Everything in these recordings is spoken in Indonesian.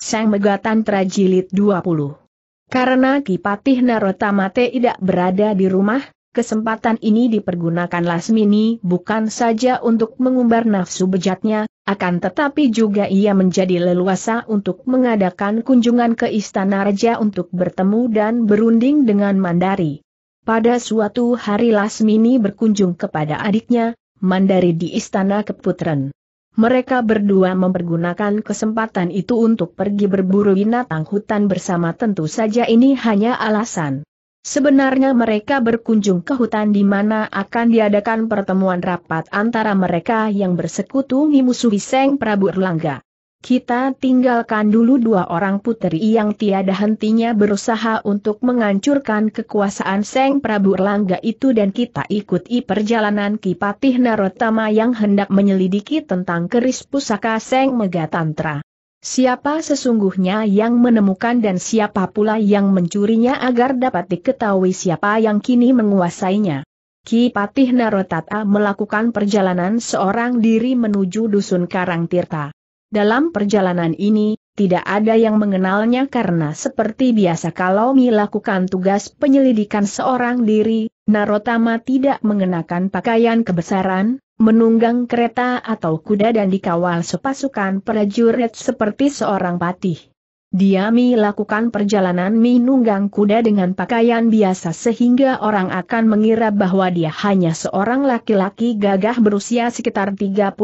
Sang Megatan Trajilid 20. Karena Kipatih Narotama tidak berada di rumah, kesempatan ini dipergunakan Lasmini bukan saja untuk mengumbar nafsu bejatnya, akan tetapi juga ia menjadi leluasa untuk mengadakan kunjungan ke Istana Raja untuk bertemu dan berunding dengan Mandari. Pada suatu hari Lasmini berkunjung kepada adiknya, Mandari di Istana Keputren mereka berdua mempergunakan kesempatan itu untuk pergi berburu binatang hutan bersama tentu saja ini hanya alasan. Sebenarnya mereka berkunjung ke hutan di mana akan diadakan pertemuan rapat antara mereka yang bersekutu musuh Seng Prabu Erlangga. Kita tinggalkan dulu dua orang putri yang tiada hentinya berusaha untuk menghancurkan kekuasaan Seng Prabu Erlangga itu dan kita ikuti perjalanan Kipatih Narotama yang hendak menyelidiki tentang keris pusaka Seng Megatantra. Siapa sesungguhnya yang menemukan dan siapa pula yang mencurinya agar dapat diketahui siapa yang kini menguasainya. Ki Patih Narotata melakukan perjalanan seorang diri menuju Dusun Karang Tirta. Dalam perjalanan ini, tidak ada yang mengenalnya karena seperti biasa kalau melakukan tugas penyelidikan seorang diri, Narotama tidak mengenakan pakaian kebesaran, menunggang kereta atau kuda dan dikawal sepasukan prajurit seperti seorang patih. Dia melakukan perjalanan menunggang kuda dengan pakaian biasa sehingga orang akan mengira bahwa dia hanya seorang laki-laki gagah berusia sekitar 32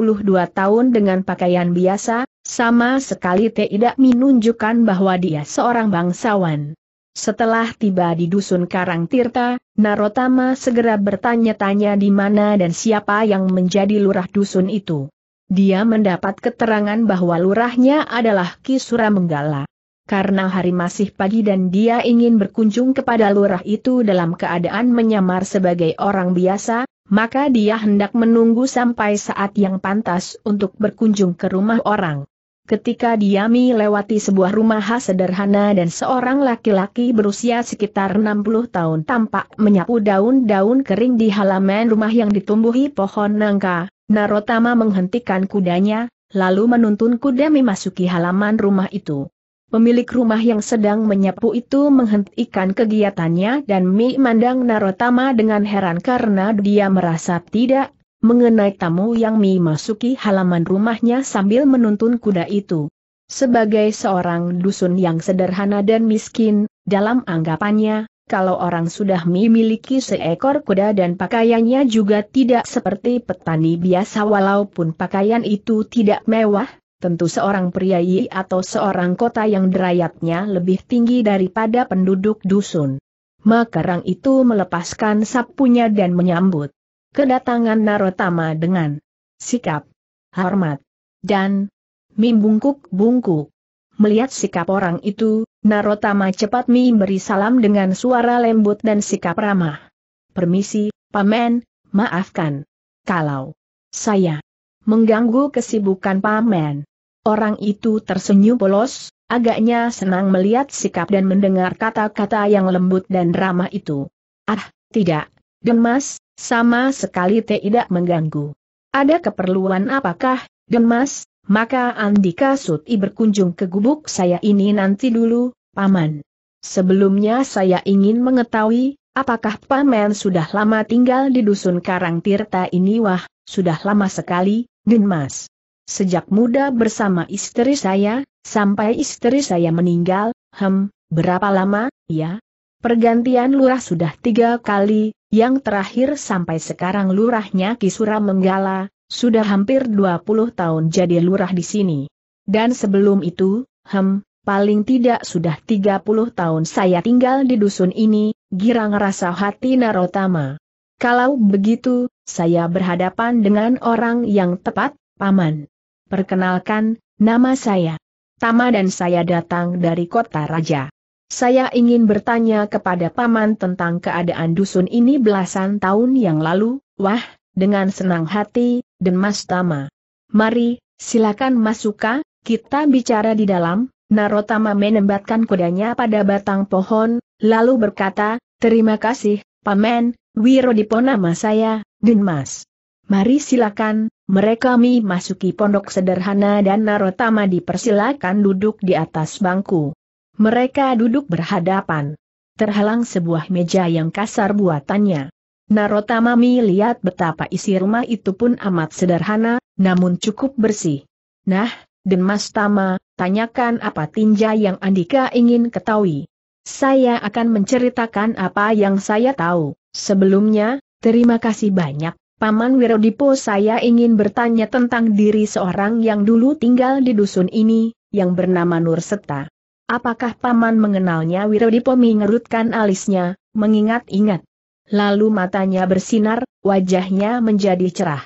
tahun dengan pakaian biasa, sama sekali tidak menunjukkan bahwa dia seorang bangsawan. Setelah tiba di dusun Karang Tirta, Narotama segera bertanya-tanya di mana dan siapa yang menjadi lurah dusun itu. Dia mendapat keterangan bahwa lurahnya adalah Kisura Menggala karena hari masih pagi dan dia ingin berkunjung kepada lurah itu dalam keadaan menyamar sebagai orang biasa, maka dia hendak menunggu sampai saat yang pantas untuk berkunjung ke rumah orang. Ketika dia melewati sebuah rumah sederhana dan seorang laki-laki berusia sekitar 60 tahun tampak menyapu daun-daun kering di halaman rumah yang ditumbuhi pohon nangka, Narotama menghentikan kudanya, lalu menuntun kuda memasuki halaman rumah itu. Pemilik rumah yang sedang menyapu itu menghentikan kegiatannya dan Mi mandang Narotama dengan heran karena dia merasa tidak mengenai tamu yang Mi masuki halaman rumahnya sambil menuntun kuda itu. Sebagai seorang dusun yang sederhana dan miskin, dalam anggapannya, kalau orang sudah Mi miliki seekor kuda dan pakaiannya juga tidak seperti petani biasa walaupun pakaian itu tidak mewah, tentu seorang priayi atau seorang kota yang derayatnya lebih tinggi daripada penduduk dusun. Maka Makarang itu melepaskan sapunya dan menyambut kedatangan Narotama dengan sikap, hormat, dan mimbungkuk-bungkuk. Melihat sikap orang itu, Narotama cepat memberi salam dengan suara lembut dan sikap ramah. Permisi, pamen, maafkan. Kalau saya mengganggu kesibukan paman. Orang itu tersenyum polos, agaknya senang melihat sikap dan mendengar kata-kata yang lembut dan ramah itu. Ah, tidak, Demas, sama sekali tidak mengganggu. Ada keperluan apakah, Demas, Maka Andika Suti berkunjung ke gubuk saya ini nanti dulu, Paman. Sebelumnya saya ingin mengetahui, apakah Paman sudah lama tinggal di dusun Karang Tirta ini wah, sudah lama sekali, Genmas. Sejak muda bersama istri saya, sampai istri saya meninggal, hem, berapa lama, ya? Pergantian lurah sudah tiga kali, yang terakhir sampai sekarang lurahnya Kisura Menggala, sudah hampir 20 tahun jadi lurah di sini. Dan sebelum itu, hem, paling tidak sudah 30 tahun saya tinggal di dusun ini, girang rasa hati Narotama. Kalau begitu, saya berhadapan dengan orang yang tepat, Paman. Perkenalkan, nama saya. Tama dan saya datang dari kota raja. Saya ingin bertanya kepada Paman tentang keadaan dusun ini belasan tahun yang lalu, wah, dengan senang hati, dan Mas Tama. Mari, silakan masuk, kita bicara di dalam, Narotama menembatkan kudanya pada batang pohon, lalu berkata, terima kasih, Paman, Wirodipo nama saya, Denmas. Mari silakan, mereka mi masuki pondok sederhana dan Narotama dipersilakan duduk di atas bangku. Mereka duduk berhadapan. Terhalang sebuah meja yang kasar buatannya. Narotama mi lihat betapa isi rumah itu pun amat sederhana, namun cukup bersih. Nah, Denmas Tama, tanyakan apa tinja yang Andika ingin ketahui. Saya akan menceritakan apa yang saya tahu. Sebelumnya, terima kasih banyak, Paman Wirodipo saya ingin bertanya tentang diri seorang yang dulu tinggal di dusun ini, yang bernama Nurseta. Apakah Paman mengenalnya Wirodipo mengerutkan alisnya, mengingat-ingat. Lalu matanya bersinar, wajahnya menjadi cerah.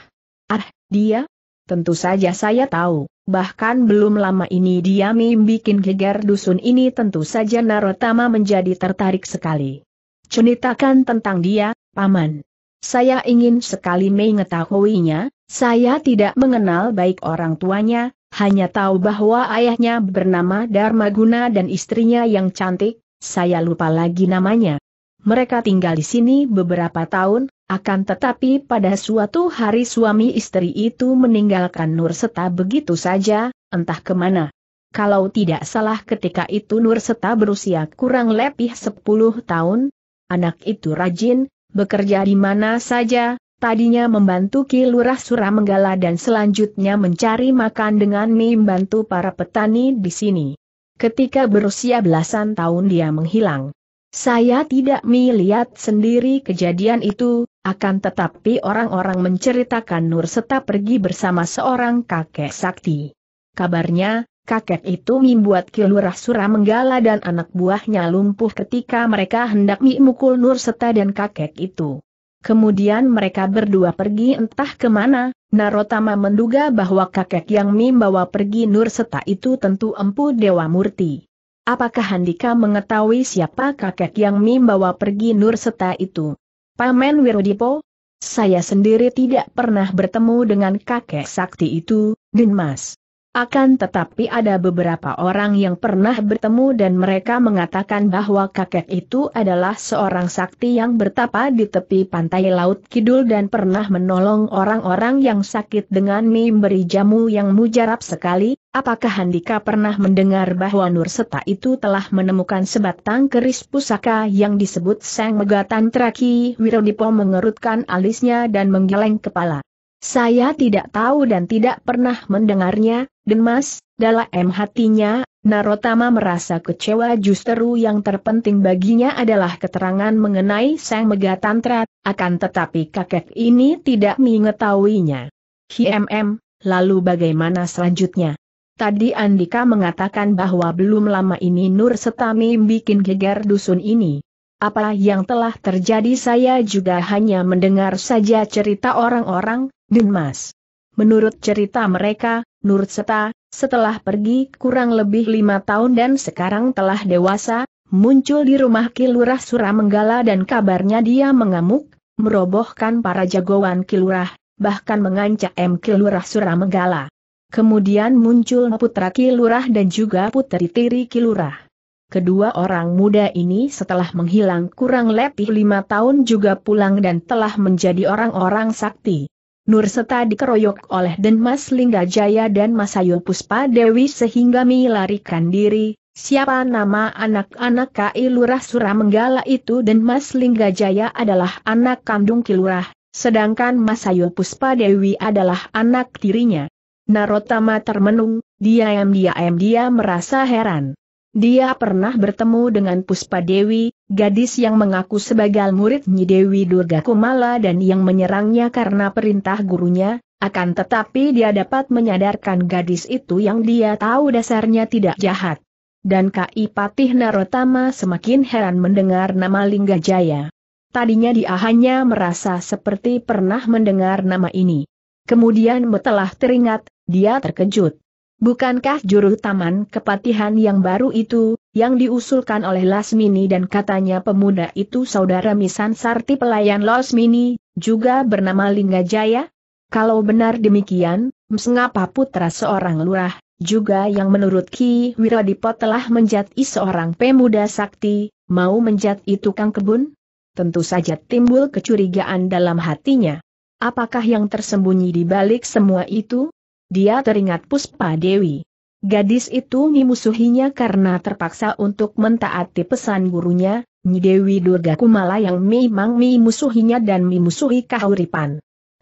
Ah, dia? Tentu saja saya tahu, bahkan belum lama ini dia bikin geger dusun ini tentu saja Narotama menjadi tertarik sekali ceritakan tentang dia, Paman. Saya ingin sekali mengetahuinya, saya tidak mengenal baik orang tuanya, hanya tahu bahwa ayahnya bernama Darmaguna dan istrinya yang cantik, saya lupa lagi namanya. Mereka tinggal di sini beberapa tahun, akan tetapi pada suatu hari suami istri itu meninggalkan Nurseta begitu saja, entah kemana. Kalau tidak salah ketika itu Nurseta berusia kurang lebih 10 tahun, Anak itu rajin, bekerja di mana saja, tadinya membantu Ki Lurah Suramenggala dan selanjutnya mencari makan dengan membantu para petani di sini. Ketika berusia belasan tahun dia menghilang. Saya tidak melihat sendiri kejadian itu, akan tetapi orang-orang menceritakan Nur Seta pergi bersama seorang kakek sakti. Kabarnya, kakek itu membuat Kilurah menggala dan anak buahnya lumpuh ketika mereka hendak memukul Nur Seta dan kakek itu. Kemudian mereka berdua pergi entah kemana, Narotama menduga bahwa kakek yang membawa pergi Nur Seta itu tentu empu Dewa Murti. Apakah Handika mengetahui siapa kakek yang membawa pergi Nur Seta itu? Pamen Wirodipo? Saya sendiri tidak pernah bertemu dengan kakek sakti itu, Dinmas. Akan tetapi ada beberapa orang yang pernah bertemu dan mereka mengatakan bahwa kakek itu adalah seorang sakti yang bertapa di tepi pantai Laut Kidul dan pernah menolong orang-orang yang sakit dengan memberi jamu yang mujarab sekali. Apakah Handika pernah mendengar bahwa Nur Seta itu telah menemukan sebatang keris pusaka yang disebut Sang Megatan Traki Wirodipo mengerutkan alisnya dan menggeleng kepala. Saya tidak tahu dan tidak pernah mendengarnya, Denmas, dalam hatinya, Narotama merasa kecewa justru yang terpenting baginya adalah keterangan mengenai Sang Megatantra, akan tetapi kakek ini tidak mengetahuinya. HMM, lalu bagaimana selanjutnya? Tadi Andika mengatakan bahwa belum lama ini Nur Setami bikin geger dusun ini. Apa yang telah terjadi saya juga hanya mendengar saja cerita orang-orang, Mas, Menurut cerita mereka, Nurseta, setelah pergi kurang lebih lima tahun dan sekarang telah dewasa, muncul di rumah Kilurah Suramenggala dan kabarnya dia mengamuk, merobohkan para jagoan Kilurah, bahkan mengancam Kilurah Suramenggala. Kemudian muncul putra Kilurah dan juga putri tiri Kilurah. Kedua orang muda ini setelah menghilang kurang lebih lima tahun juga pulang dan telah menjadi orang-orang sakti. Nur Seta dikeroyok oleh Denmas Linggajaya dan Masayun Puspa Dewi sehingga melarikan diri, siapa nama anak-anak KI Lurah Suramenggala itu Denmas Linggajaya adalah anak kandung Kilurah, sedangkan Masayun Puspa Dewi adalah anak tirinya. Narotama termenung, diam-diam dia merasa heran. Dia pernah bertemu dengan Puspa Dewi, gadis yang mengaku sebagai murid Nyi Dewi Durga Kumala dan yang menyerangnya karena perintah gurunya, akan tetapi dia dapat menyadarkan gadis itu yang dia tahu dasarnya tidak jahat. Dan Kai Patih Narotama semakin heran mendengar nama Lingga Jaya. Tadinya dia hanya merasa seperti pernah mendengar nama ini. Kemudian setelah teringat, dia terkejut. Bukankah juru taman kepatihan yang baru itu, yang diusulkan oleh Lasmini dan katanya pemuda itu saudara Misan Sarti pelayan Lasmini, juga bernama Linggajaya? Kalau benar demikian, mengapa putra seorang lurah, juga yang menurut Ki Wiradipo telah menjadi seorang pemuda sakti, mau menjadi tukang kebun? Tentu saja timbul kecurigaan dalam hatinya. Apakah yang tersembunyi di balik semua itu? dia teringat Puspa Dewi. Gadis itu memusuhinya karena terpaksa untuk mentaati pesan gurunya, Nyi Dewi Durga Kumala yang memang memusuhinya dan memusuhi kahuripan.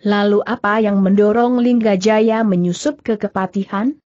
Lalu apa yang mendorong Linggajaya menyusup ke kepatihan?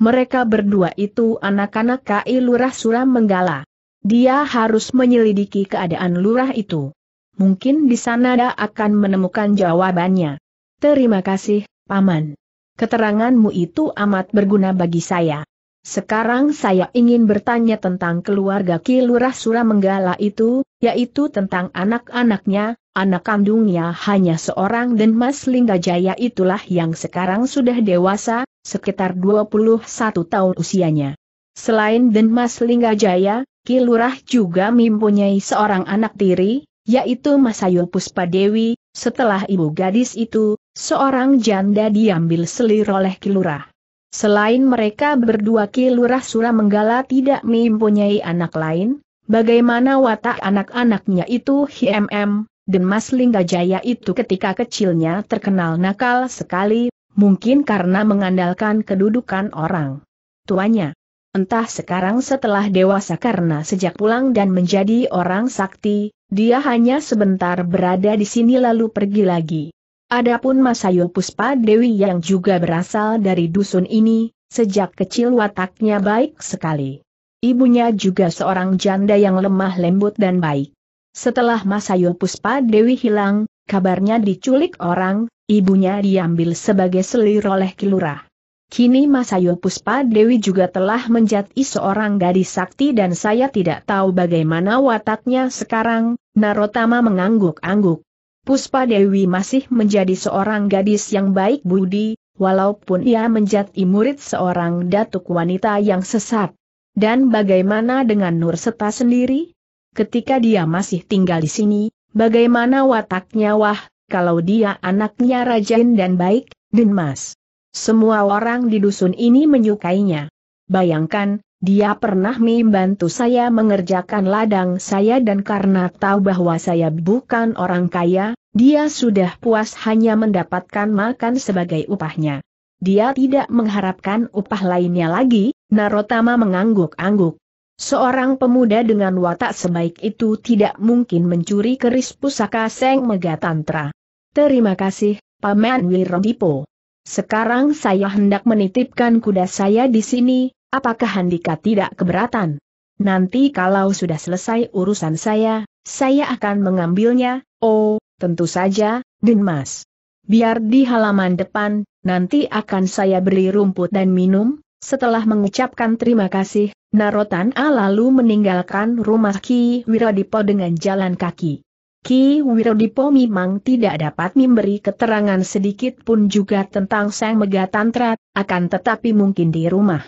Mereka berdua itu anak-anak KI Lurah Suram Menggala. Dia harus menyelidiki keadaan lurah itu. Mungkin di sana dia akan menemukan jawabannya. Terima kasih, Paman. Keteranganmu itu amat berguna bagi saya. Sekarang saya ingin bertanya tentang keluarga Ki Lurah Suramenggala itu, yaitu tentang anak-anaknya, anak kandungnya hanya seorang dan Mas Linggajaya itulah yang sekarang sudah dewasa, sekitar 21 tahun usianya. Selain dan Mas Linggajaya, Ki Lurah juga mempunyai seorang anak tiri, yaitu Masayu Puspadewi, setelah ibu gadis itu, Seorang janda diambil selir oleh kilurah. Selain mereka berdua kilurah menggala tidak mempunyai anak lain, bagaimana watak anak-anaknya itu HMM, Dan Mas Linggajaya itu ketika kecilnya terkenal nakal sekali, mungkin karena mengandalkan kedudukan orang tuanya. Entah sekarang setelah dewasa karena sejak pulang dan menjadi orang sakti, dia hanya sebentar berada di sini lalu pergi lagi. Adapun Masayu Puspa Dewi yang juga berasal dari dusun ini, sejak kecil wataknya baik sekali. Ibunya juga seorang janda yang lemah lembut dan baik. Setelah Masayu Puspa Dewi hilang, kabarnya diculik orang, ibunya diambil sebagai selir oleh kilurah. Kini Masayu Puspa Dewi juga telah menjadi seorang gadis sakti dan saya tidak tahu bagaimana wataknya sekarang, Narotama mengangguk-angguk. Puspa Dewi masih menjadi seorang gadis yang baik budi, walaupun ia menjadi murid seorang datuk wanita yang sesat. Dan bagaimana dengan Nur Seta sendiri? Ketika dia masih tinggal di sini, bagaimana wataknya wah, kalau dia anaknya rajin dan baik, dan mas. Semua orang di dusun ini menyukainya. Bayangkan, dia pernah membantu saya mengerjakan ladang saya dan karena tahu bahwa saya bukan orang kaya, dia sudah puas hanya mendapatkan makan sebagai upahnya. Dia tidak mengharapkan upah lainnya lagi, Narotama mengangguk-angguk. Seorang pemuda dengan watak sebaik itu tidak mungkin mencuri keris pusaka Seng Megatantra. Terima kasih, Paman Wirodipo. Sekarang saya hendak menitipkan kuda saya di sini, Apakah Handika tidak keberatan? Nanti kalau sudah selesai urusan saya, saya akan mengambilnya, oh, tentu saja, Dinmas. Biar di halaman depan, nanti akan saya beri rumput dan minum, setelah mengucapkan terima kasih, Narotan A lalu meninggalkan rumah Ki Wirodipo dengan jalan kaki. Ki Wirodipo memang tidak dapat memberi keterangan sedikit pun juga tentang Sang Megatantra, akan tetapi mungkin di rumah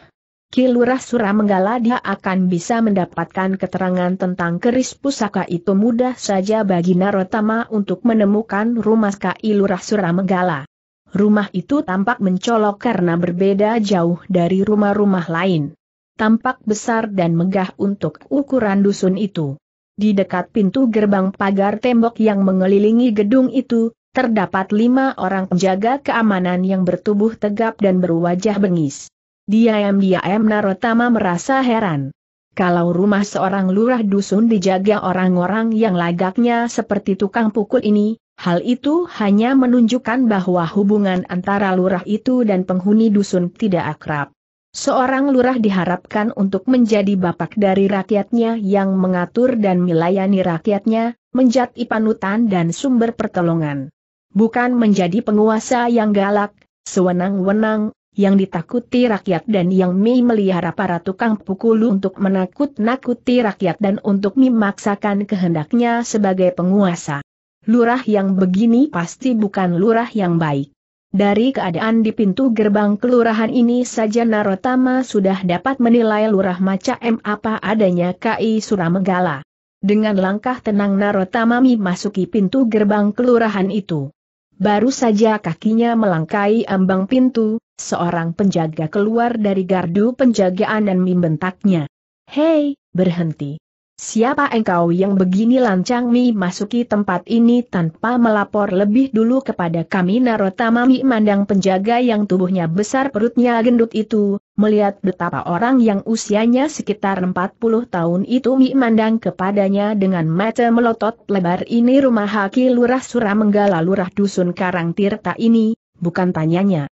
Kilurah Suramenggala dia akan bisa mendapatkan keterangan tentang keris pusaka itu mudah saja bagi Narotama untuk menemukan rumah Kilurah Suramenggala. Rumah itu tampak mencolok karena berbeda jauh dari rumah-rumah lain. Tampak besar dan megah untuk ukuran dusun itu. Di dekat pintu gerbang pagar tembok yang mengelilingi gedung itu, terdapat lima orang penjaga keamanan yang bertubuh tegap dan berwajah bengis. Diam-diam Narotama merasa heran. Kalau rumah seorang lurah dusun dijaga orang-orang yang lagaknya seperti tukang pukul ini, hal itu hanya menunjukkan bahwa hubungan antara lurah itu dan penghuni dusun tidak akrab. Seorang lurah diharapkan untuk menjadi bapak dari rakyatnya yang mengatur dan melayani rakyatnya, menjadi panutan dan sumber pertolongan. Bukan menjadi penguasa yang galak, sewenang-wenang, yang ditakuti rakyat dan yang Mi melihara para tukang pukul untuk menakut-nakuti rakyat dan untuk memaksakan kehendaknya sebagai penguasa. Lurah yang begini pasti bukan lurah yang baik. Dari keadaan di pintu gerbang kelurahan ini saja Narotama sudah dapat menilai lurah macam apa adanya KI Suramegala. Dengan langkah tenang Narotama memasuki pintu gerbang kelurahan itu. Baru saja kakinya melangkai ambang pintu, seorang penjaga keluar dari gardu penjagaan dan membentaknya. Hei, berhenti. Siapa engkau yang begini lancang mi masuki tempat ini tanpa melapor lebih dulu kepada kami Narotama mi mandang penjaga yang tubuhnya besar perutnya gendut itu, Melihat betapa orang yang usianya sekitar 40 tahun itu memandang kepadanya dengan mata melotot lebar ini rumah Haki Lurah Suramenggal Lurah Dusun Karang Tirta ini, bukan tanyanya.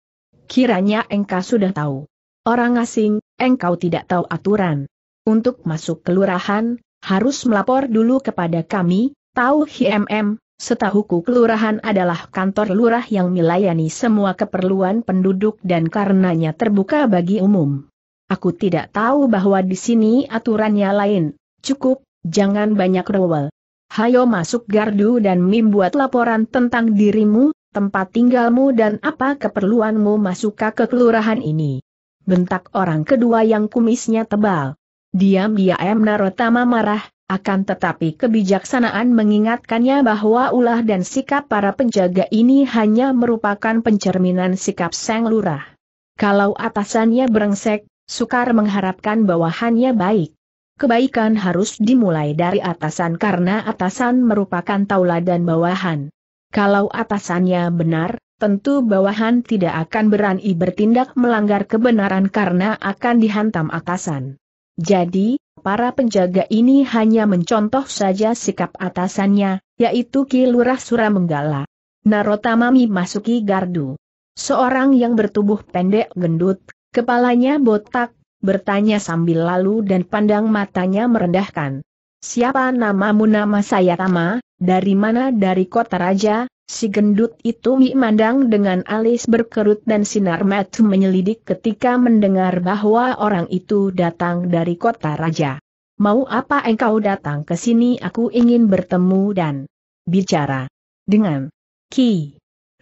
Kiranya engkau sudah tahu. Orang asing, engkau tidak tahu aturan. Untuk masuk kelurahan, harus melapor dulu kepada kami, tahu HMM, Setahuku kelurahan adalah kantor lurah yang melayani semua keperluan penduduk dan karenanya terbuka bagi umum. Aku tidak tahu bahwa di sini aturannya lain. Cukup, jangan banyak rewel. Hayo masuk gardu dan Mim buat laporan tentang dirimu, tempat tinggalmu dan apa keperluanmu masuk ke kelurahan ini. Bentak orang kedua yang kumisnya tebal. Diam-diam Narotama marah, akan tetapi kebijaksanaan mengingatkannya bahwa ulah dan sikap para penjaga ini hanya merupakan pencerminan sikap sang lurah. Kalau atasannya berengsek, sukar mengharapkan bawahannya baik. Kebaikan harus dimulai dari atasan karena atasan merupakan tauladan bawahan. Kalau atasannya benar, tentu bawahan tidak akan berani bertindak melanggar kebenaran karena akan dihantam atasan. Jadi, Para penjaga ini hanya mencontoh saja sikap atasannya, yaitu Ki Suramenggala. Narotamami masuki gardu. Seorang yang bertubuh pendek gendut, kepalanya botak, bertanya sambil lalu dan pandang matanya merendahkan. Siapa namamu nama saya Tama, dari mana dari kota raja, si gendut itu memandang dengan alis berkerut dan sinar mata menyelidik ketika mendengar bahwa orang itu datang dari kota raja. Mau apa engkau datang ke sini aku ingin bertemu dan bicara dengan Ki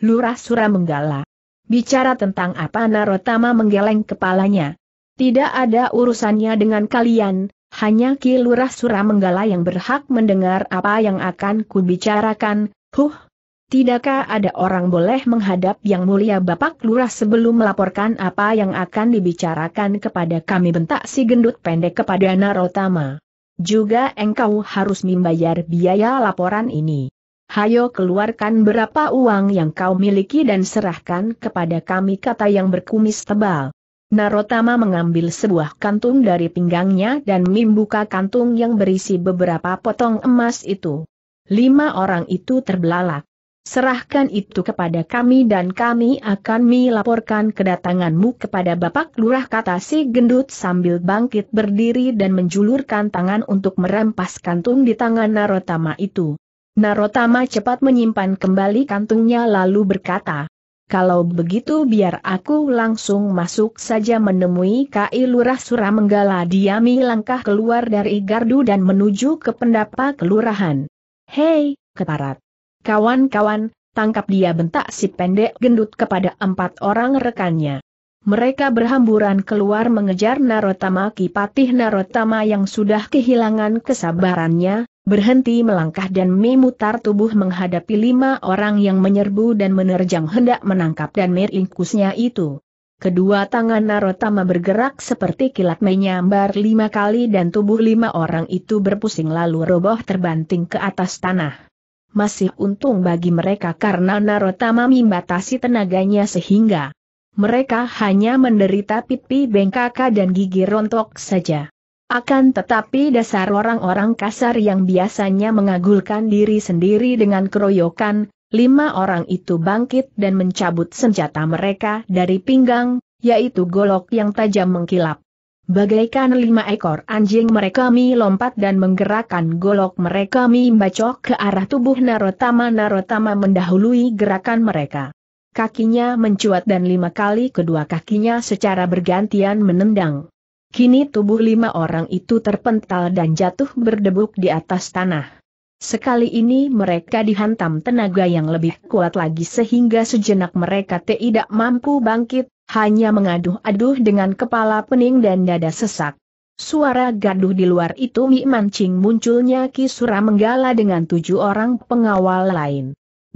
Lurah Suramenggala. Bicara tentang apa Narotama menggeleng kepalanya. Tidak ada urusannya dengan kalian, hanya Ki Lurah Suramenggala yang berhak mendengar apa yang akan kubicarakan, huh. Tidakkah ada orang boleh menghadap yang mulia Bapak Lurah sebelum melaporkan apa yang akan dibicarakan kepada kami bentak si gendut pendek kepada Narotama. Juga engkau harus membayar biaya laporan ini. Hayo keluarkan berapa uang yang kau miliki dan serahkan kepada kami kata yang berkumis tebal. Narotama mengambil sebuah kantung dari pinggangnya dan membuka kantung yang berisi beberapa potong emas itu. Lima orang itu terbelalak. Serahkan itu kepada kami dan kami akan melaporkan kedatanganmu kepada Bapak Lurah kata si gendut sambil bangkit berdiri dan menjulurkan tangan untuk merampas kantung di tangan Narotama itu. Narotama cepat menyimpan kembali kantungnya lalu berkata, kalau begitu biar aku langsung masuk saja menemui KI Lurah Suramenggala. diami langkah keluar dari gardu dan menuju ke pendapa kelurahan. Hei, keparat. Kawan-kawan, tangkap dia bentak si pendek gendut kepada empat orang rekannya. Mereka berhamburan keluar mengejar Narotama Kipatih Narotama yang sudah kehilangan kesabarannya, berhenti melangkah dan memutar tubuh menghadapi lima orang yang menyerbu dan menerjang hendak menangkap dan meringkusnya itu. Kedua tangan Narotama bergerak seperti kilat menyambar lima kali dan tubuh lima orang itu berpusing lalu roboh terbanting ke atas tanah. Masih untung bagi mereka karena Narotama membatasi tenaganya sehingga mereka hanya menderita pipi bengkaka dan gigi rontok saja. Akan tetapi dasar orang-orang kasar yang biasanya mengagulkan diri sendiri dengan keroyokan, lima orang itu bangkit dan mencabut senjata mereka dari pinggang, yaitu golok yang tajam mengkilap. Bagaikan lima ekor anjing mereka mi lompat dan menggerakkan golok mereka mi membacok ke arah tubuh Narotama Narotama mendahului gerakan mereka. Kakinya mencuat dan lima kali kedua kakinya secara bergantian menendang. Kini tubuh lima orang itu terpental dan jatuh berdebuk di atas tanah. Sekali ini mereka dihantam tenaga yang lebih kuat lagi sehingga sejenak mereka tidak mampu bangkit, hanya mengaduh-aduh dengan kepala pening dan dada sesak. Suara gaduh di luar itu mi mancing munculnya Kisura Menggala dengan tujuh orang pengawal lain.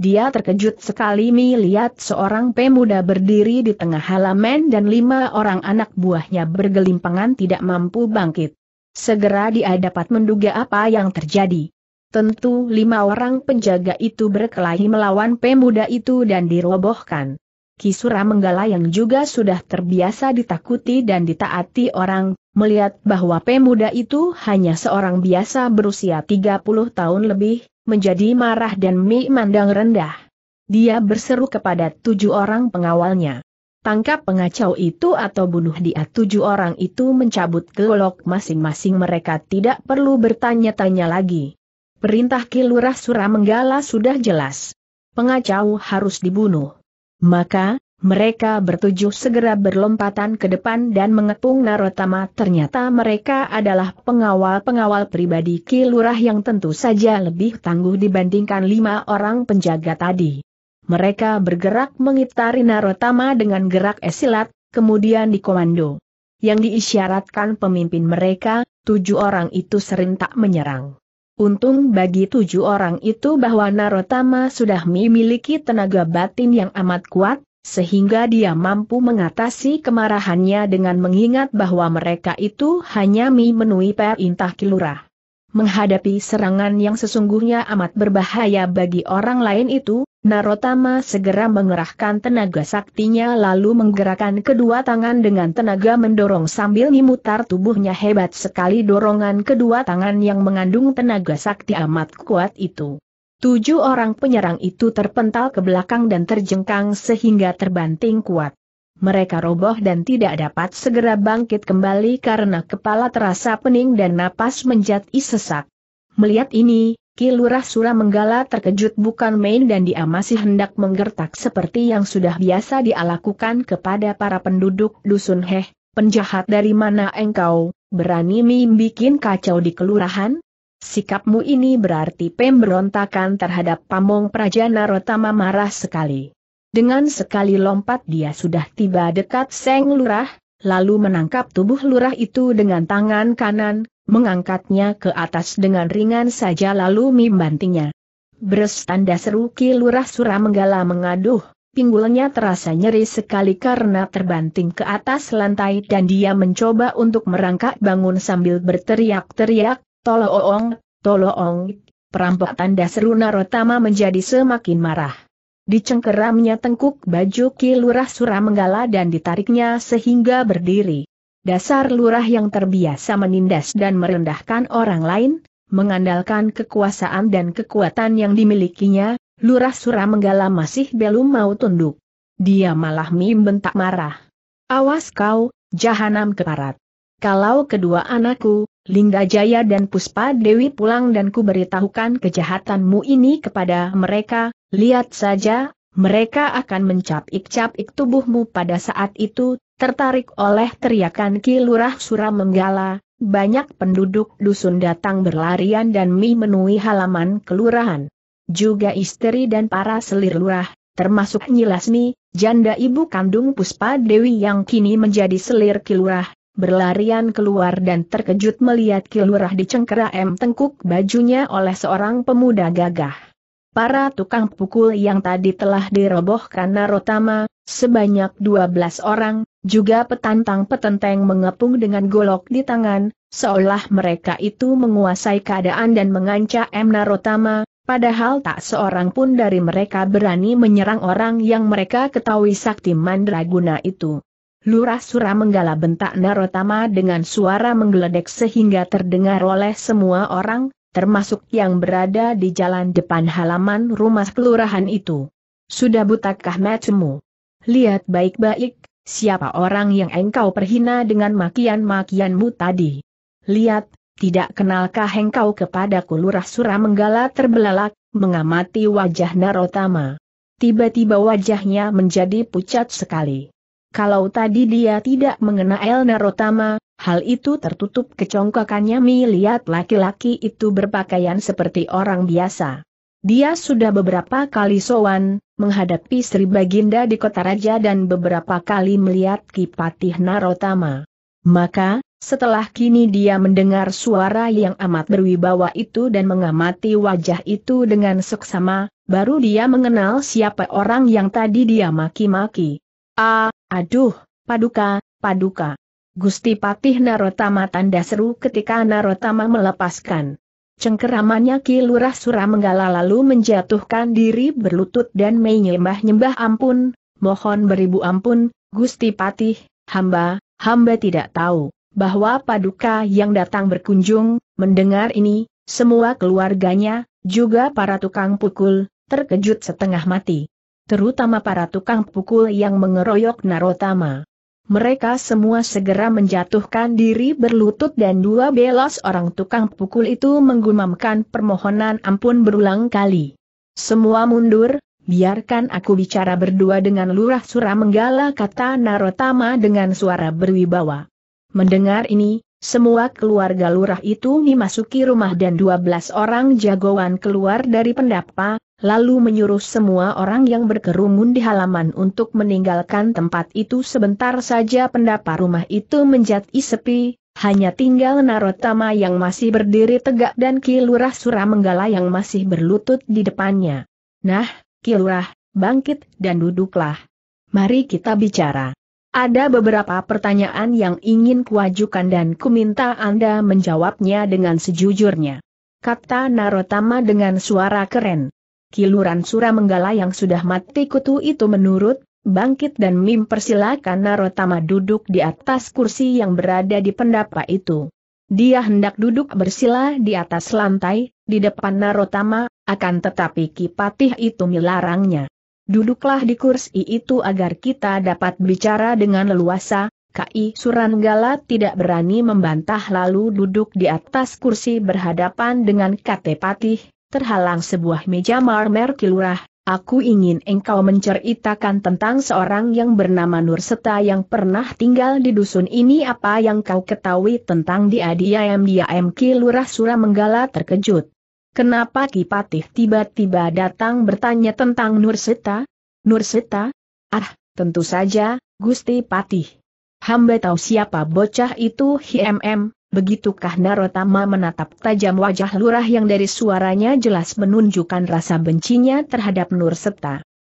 Dia terkejut sekali melihat seorang pemuda berdiri di tengah halaman dan lima orang anak buahnya bergelimpangan tidak mampu bangkit. Segera dia dapat menduga apa yang terjadi. Tentu lima orang penjaga itu berkelahi melawan pemuda itu dan dirobohkan. Kisura Menggala yang juga sudah terbiasa ditakuti dan ditaati orang, melihat bahwa pemuda itu hanya seorang biasa berusia 30 tahun lebih, menjadi marah dan memandang rendah. Dia berseru kepada tujuh orang pengawalnya. Tangkap pengacau itu atau bunuh dia tujuh orang itu mencabut golok masing-masing mereka tidak perlu bertanya-tanya lagi. Perintah Kilurah Suramenggala sudah jelas. Pengacau harus dibunuh. Maka, mereka bertujuh segera berlompatan ke depan dan mengepung Narotama. Ternyata mereka adalah pengawal-pengawal pribadi Kilurah yang tentu saja lebih tangguh dibandingkan lima orang penjaga tadi. Mereka bergerak mengitari Narotama dengan gerak esilat, kemudian dikomando. Yang diisyaratkan pemimpin mereka, tujuh orang itu serentak menyerang. Untung bagi tujuh orang itu bahwa Narotama sudah memiliki tenaga batin yang amat kuat, sehingga dia mampu mengatasi kemarahannya dengan mengingat bahwa mereka itu hanya memenuhi perintah kilurah. Menghadapi serangan yang sesungguhnya amat berbahaya bagi orang lain itu, Narotama segera mengerahkan tenaga saktinya lalu menggerakkan kedua tangan dengan tenaga mendorong sambil memutar tubuhnya hebat sekali dorongan kedua tangan yang mengandung tenaga sakti amat kuat itu. Tujuh orang penyerang itu terpental ke belakang dan terjengkang sehingga terbanting kuat. Mereka roboh dan tidak dapat segera bangkit kembali karena kepala terasa pening dan napas menjadi sesak. Melihat ini, sura menggala terkejut bukan main dan dia masih hendak menggertak seperti yang sudah biasa dia kepada para penduduk dusun Heh, penjahat dari mana engkau, berani mimbikin kacau di kelurahan? Sikapmu ini berarti pemberontakan terhadap pamong Praja Narotama marah sekali. Dengan sekali lompat dia sudah tiba dekat Seng Lurah, lalu menangkap tubuh Lurah itu dengan tangan kanan, mengangkatnya ke atas dengan ringan saja lalu membantingnya. Beres tanda seru Ki Lurah menggala mengaduh, pinggulnya terasa nyeri sekali karena terbanting ke atas lantai dan dia mencoba untuk merangkak bangun sambil berteriak-teriak, Tolong, tolong! perampok tanda seru Narotama menjadi semakin marah. Dicengkeramnya tengkuk baju Ki Lurah menggala dan ditariknya sehingga berdiri. Dasar lurah yang terbiasa menindas dan merendahkan orang lain, mengandalkan kekuasaan dan kekuatan yang dimilikinya, Lurah Suramenggala masih belum mau tunduk. Dia malah bentak marah. Awas kau, jahanam keparat. Kalau kedua anakku, Lingga Jaya dan Puspa Dewi pulang dan kuberitahukan kejahatanmu ini kepada mereka, lihat saja, mereka akan mencapik-capik tubuhmu pada saat itu, tertarik oleh teriakan Ki Lurah menggala, banyak penduduk dusun datang berlarian dan memenuhi halaman kelurahan. Juga istri dan para selir lurah, termasuk Nyilasmi, janda ibu kandung Puspa Dewi yang kini menjadi selir Ki berlarian keluar dan terkejut melihat kilurah dicengkeram M tengkuk bajunya oleh seorang pemuda gagah. Para tukang pukul yang tadi telah dirobohkan Narotama, sebanyak 12 orang, juga petantang petenteng mengepung dengan golok di tangan, seolah mereka itu menguasai keadaan dan mengancam M. Narotama, padahal tak seorang pun dari mereka berani menyerang orang yang mereka ketahui sakti mandraguna itu. Lurah Sura menggala bentak Narotama dengan suara menggeledek sehingga terdengar oleh semua orang, termasuk yang berada di jalan depan halaman rumah kelurahan itu. Sudah butakah matemu? Lihat baik-baik, siapa orang yang engkau perhina dengan makian-makianmu tadi? Lihat, tidak kenalkah engkau kepada Lurah Sura menggala terbelalak, mengamati wajah Narotama. Tiba-tiba wajahnya menjadi pucat sekali. Kalau tadi dia tidak mengenal El Narotama, hal itu tertutup kecongkakannya melihat laki-laki itu berpakaian seperti orang biasa. Dia sudah beberapa kali sowan, menghadapi Sri Baginda di kota raja dan beberapa kali melihat Kipatih Narotama. Maka, setelah kini dia mendengar suara yang amat berwibawa itu dan mengamati wajah itu dengan seksama, baru dia mengenal siapa orang yang tadi dia maki-maki. Ah, aduh, paduka, paduka. Gusti Patih Narotama tanda seru ketika Narotama melepaskan. Cengkeramannya Ki Lurah Surah Menggala lalu menjatuhkan diri berlutut dan menyembah-nyembah ampun, mohon beribu ampun, Gusti Patih, hamba, hamba tidak tahu, bahwa paduka yang datang berkunjung, mendengar ini, semua keluarganya, juga para tukang pukul, terkejut setengah mati terutama para tukang pukul yang mengeroyok Narotama. Mereka semua segera menjatuhkan diri berlutut dan dua belas orang tukang pukul itu menggumamkan permohonan ampun berulang kali. Semua mundur, biarkan aku bicara berdua dengan Lurah Suramenggala, kata Narotama dengan suara berwibawa. Mendengar ini, semua keluarga lurah itu memasuki rumah dan dua belas orang jagoan keluar dari pendapa, lalu menyuruh semua orang yang berkerumun di halaman untuk meninggalkan tempat itu sebentar saja pendapa rumah itu menjadi sepi, hanya tinggal Narotama yang masih berdiri tegak dan Kilurah Suramenggala yang masih berlutut di depannya. Nah, Kilurah, bangkit dan duduklah. Mari kita bicara. Ada beberapa pertanyaan yang ingin kuajukan dan kuminta Anda menjawabnya dengan sejujurnya. Kata Narotama dengan suara keren. Kiluran sura menggala yang sudah mati kutu itu menurut, bangkit dan mempersilakan Narotama duduk di atas kursi yang berada di pendapa itu. Dia hendak duduk bersila di atas lantai, di depan Narotama, akan tetapi Kipatih itu melarangnya. Duduklah di kursi itu agar kita dapat bicara dengan leluasa, KI Suranggala tidak berani membantah lalu duduk di atas kursi berhadapan dengan Kate Patih, terhalang sebuah meja marmer kilurah, aku ingin engkau menceritakan tentang seorang yang bernama Nur yang pernah tinggal di dusun ini apa yang kau ketahui tentang dia diam-diam kilurah menggala terkejut. Kenapa Kipatih tiba-tiba datang bertanya tentang Nur Seta? Ah, tentu saja, Gusti Patih. Hamba tahu siapa bocah itu HMM, Begitukah Narotama menatap tajam wajah lurah yang dari suaranya jelas menunjukkan rasa bencinya terhadap Nur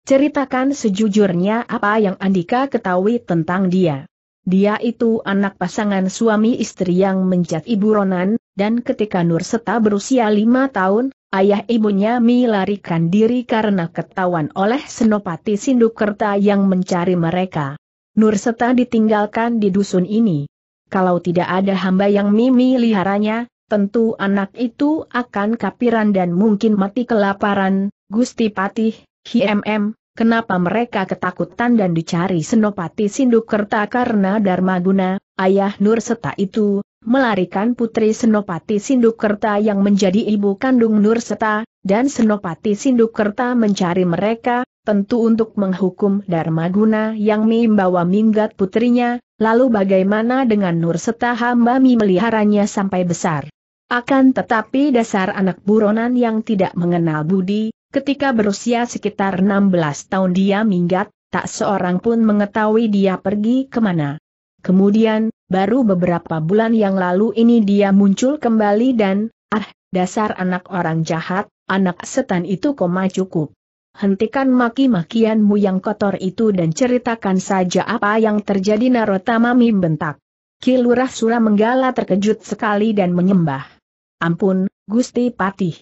Ceritakan sejujurnya apa yang Andika ketahui tentang dia. Dia itu anak pasangan suami istri yang menjat ibu Ronan, dan ketika Nur Seta berusia lima tahun, ayah ibunya melarikan diri karena ketahuan oleh Senopati Sindukerta yang mencari mereka. Nur Seta ditinggalkan di dusun ini. Kalau tidak ada hamba yang mimi liharanya, tentu anak itu akan kapiran dan mungkin mati kelaparan. Gusti Patih, HMM, kenapa mereka ketakutan dan dicari Senopati Sindukerta karena Darmaguna, ayah Nur Seta itu, melarikan putri Senopati Sindukerta yang menjadi ibu kandung Nur Seta, dan Senopati Sindukerta mencari mereka, tentu untuk menghukum Darmaguna yang membawa minggat putrinya, lalu bagaimana dengan Nur Seta hamba mi sampai besar. Akan tetapi dasar anak buronan yang tidak mengenal budi, ketika berusia sekitar 16 tahun dia minggat, tak seorang pun mengetahui dia pergi kemana. Kemudian, baru beberapa bulan yang lalu ini dia muncul kembali dan, ah, dasar anak orang jahat, anak setan itu koma cukup hentikan maki-makianmu yang kotor itu dan ceritakan saja apa yang terjadi Narotama mim bentak. Kilurah Sura Menggala terkejut sekali dan menyembah. Ampun, Gusti Patih.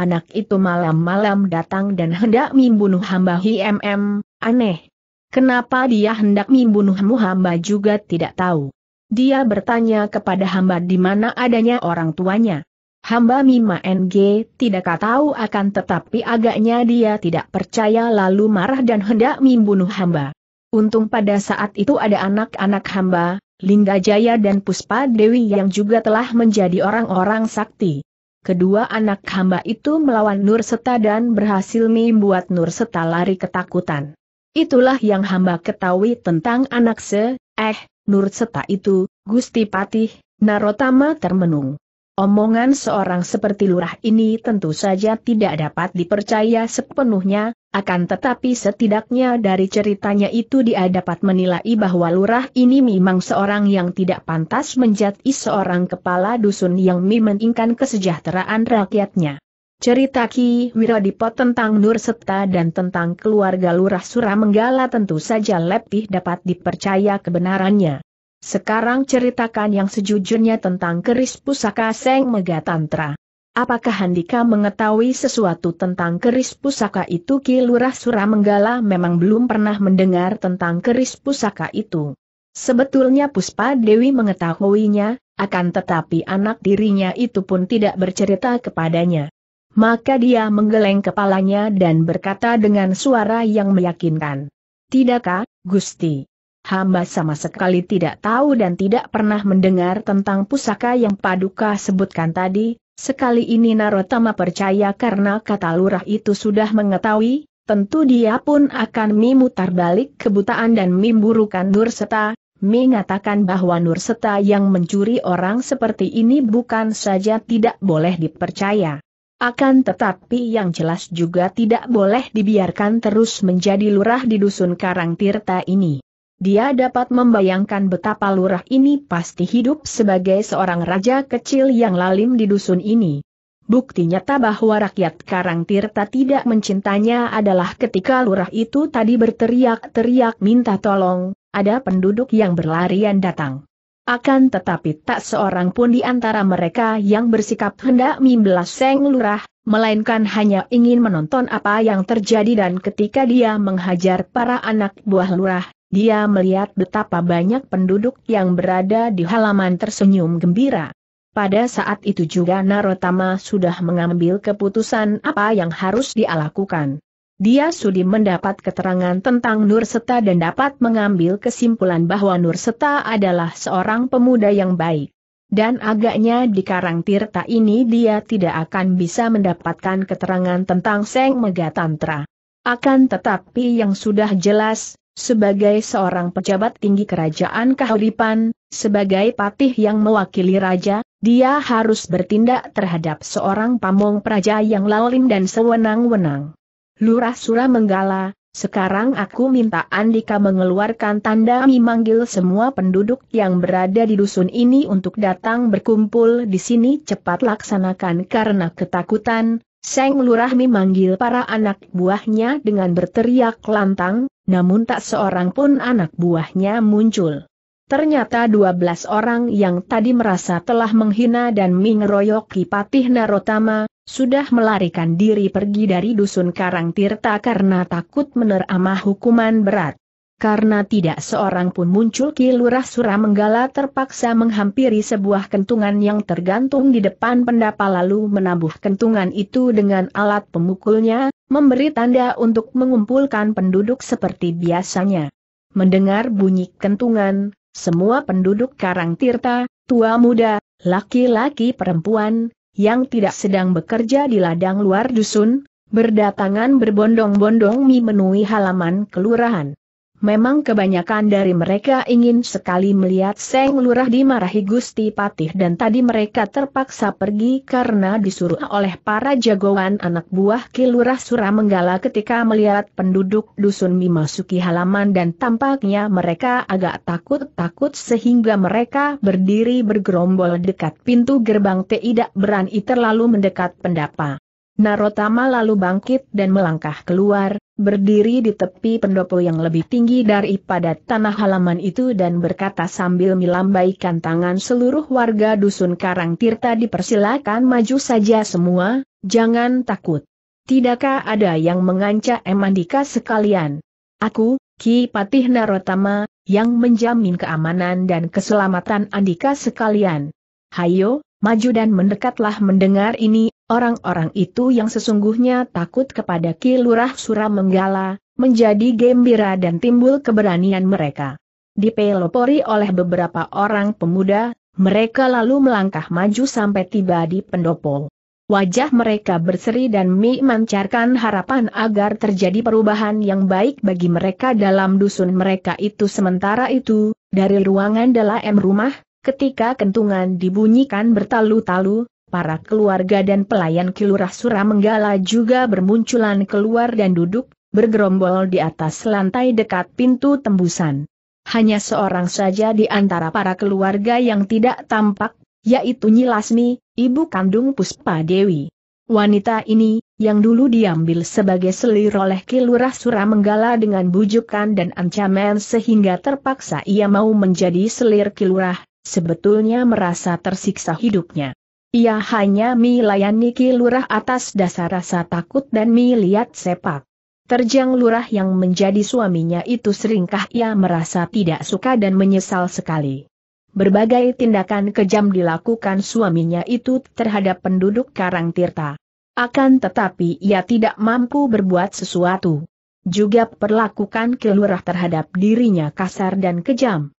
Anak itu malam-malam datang dan hendak membunuh hamba HMM, aneh. Kenapa dia hendak membunuhmu hamba juga tidak tahu. Dia bertanya kepada hamba di mana adanya orang tuanya. Hamba Mima NG tidak tahu akan tetapi agaknya dia tidak percaya lalu marah dan hendak membunuh hamba. Untung pada saat itu ada anak-anak hamba, Lingga Jaya dan Puspa Dewi yang juga telah menjadi orang-orang sakti. Kedua anak hamba itu melawan Nur Seta dan berhasil membuat Nur Seta lari ketakutan. Itulah yang hamba ketahui tentang anak se, eh, Nur Seta itu, Gusti Patih, Narotama termenung. Omongan seorang seperti lurah ini tentu saja tidak dapat dipercaya sepenuhnya, akan tetapi setidaknya dari ceritanya itu dia dapat menilai bahwa lurah ini memang seorang yang tidak pantas menjadi seorang kepala dusun yang mementingkan kesejahteraan rakyatnya. Cerita Ki Wiradipo tentang Nur Serta dan tentang keluarga lurah Suramenggala tentu saja lebih dapat dipercaya kebenarannya. Sekarang ceritakan yang sejujurnya tentang keris pusaka Seng Megatantra. Apakah Handika mengetahui sesuatu tentang keris pusaka itu Ki Suramenggala memang belum pernah mendengar tentang keris pusaka itu. Sebetulnya Puspa Dewi mengetahuinya, akan tetapi anak dirinya itu pun tidak bercerita kepadanya. Maka dia menggeleng kepalanya dan berkata dengan suara yang meyakinkan. Tidakkah, Gusti? hamba sama sekali tidak tahu dan tidak pernah mendengar tentang pusaka yang Paduka sebutkan tadi, sekali ini Narotama percaya karena kata lurah itu sudah mengetahui, tentu dia pun akan memutar balik kebutaan dan memburukan Nurseta, mengatakan bahwa Nurseta yang mencuri orang seperti ini bukan saja tidak boleh dipercaya. Akan tetapi yang jelas juga tidak boleh dibiarkan terus menjadi lurah di dusun Karang Tirta ini dia dapat membayangkan betapa lurah ini pasti hidup sebagai seorang raja kecil yang lalim di dusun ini. Bukti nyata bahwa rakyat Karang Tirta tidak mencintanya adalah ketika lurah itu tadi berteriak-teriak minta tolong, ada penduduk yang berlarian datang. Akan tetapi tak seorang pun di antara mereka yang bersikap hendak membelas Seng Lurah, melainkan hanya ingin menonton apa yang terjadi dan ketika dia menghajar para anak buah lurah, dia melihat betapa banyak penduduk yang berada di halaman tersenyum gembira. Pada saat itu juga Narotama sudah mengambil keputusan apa yang harus dia lakukan. Dia sudi mendapat keterangan tentang Nur dan dapat mengambil kesimpulan bahwa Nur adalah seorang pemuda yang baik. Dan agaknya di Karang Tirta ini dia tidak akan bisa mendapatkan keterangan tentang Seng Megatantra. Akan tetapi yang sudah jelas, sebagai seorang pejabat tinggi kerajaan Kahuripan, sebagai patih yang mewakili raja, dia harus bertindak terhadap seorang pamong praja yang lalim dan sewenang-wenang. Lurah Sura Menggala, sekarang aku minta Andika mengeluarkan tanda memanggil semua penduduk yang berada di dusun ini untuk datang berkumpul di sini cepat laksanakan karena ketakutan, Seng Lurah memanggil para anak buahnya dengan berteriak lantang, namun tak seorang pun anak buahnya muncul. Ternyata dua belas orang yang tadi merasa telah menghina dan mengeroyok Patih Narotama, sudah melarikan diri pergi dari dusun Karang Tirta karena takut menerima hukuman berat. Karena tidak seorang pun muncul Ki Lurah Menggala terpaksa menghampiri sebuah kentungan yang tergantung di depan pendapa lalu menabuh kentungan itu dengan alat pemukulnya, Memberi tanda untuk mengumpulkan penduduk seperti biasanya. Mendengar bunyi kentungan, semua penduduk Karang Tirta, tua muda, laki-laki perempuan, yang tidak sedang bekerja di ladang luar dusun, berdatangan berbondong-bondong memenuhi halaman kelurahan. Memang kebanyakan dari mereka ingin sekali melihat Seng Lurah dimarahi Gusti Patih dan tadi mereka terpaksa pergi karena disuruh oleh para jagoan anak buah Kilurah suramenggala ketika melihat penduduk dusun memasuki halaman dan tampaknya mereka agak takut-takut sehingga mereka berdiri bergerombol dekat pintu gerbang tidak berani terlalu mendekat pendapa. Narotama lalu bangkit dan melangkah keluar, berdiri di tepi pendopo yang lebih tinggi daripada tanah halaman itu dan berkata sambil melambaikan tangan seluruh warga dusun Karang Tirta dipersilakan maju saja semua, jangan takut. Tidakkah ada yang mengancam Emandika sekalian? Aku, Ki Patih Narotama, yang menjamin keamanan dan keselamatan Andika sekalian. Hayo, maju dan mendekatlah mendengar ini, Orang-orang itu yang sesungguhnya takut kepada Ki Lurah Menggala, menjadi gembira dan timbul keberanian mereka. Dipelopori oleh beberapa orang pemuda, mereka lalu melangkah maju sampai tiba di pendopo. Wajah mereka berseri dan memancarkan harapan agar terjadi perubahan yang baik bagi mereka dalam dusun mereka itu sementara itu, dari ruangan dalam rumah, ketika kentungan dibunyikan bertalu-talu, para keluarga dan pelayan Kilurah Suramenggala juga bermunculan keluar dan duduk, bergerombol di atas lantai dekat pintu tembusan. Hanya seorang saja di antara para keluarga yang tidak tampak, yaitu Lasmi, ibu kandung Puspa Dewi. Wanita ini, yang dulu diambil sebagai selir oleh Kilurah Suramenggala dengan bujukan dan ancaman sehingga terpaksa ia mau menjadi selir Kilurah, sebetulnya merasa tersiksa hidupnya. Ia hanya melayani Ki Lurah atas dasar rasa takut dan melihat sepak. Terjang Lurah yang menjadi suaminya itu seringkah ia merasa tidak suka dan menyesal sekali. Berbagai tindakan kejam dilakukan suaminya itu terhadap penduduk Karang Tirta. Akan tetapi ia tidak mampu berbuat sesuatu. Juga perlakukan Ki Lurah terhadap dirinya kasar dan kejam.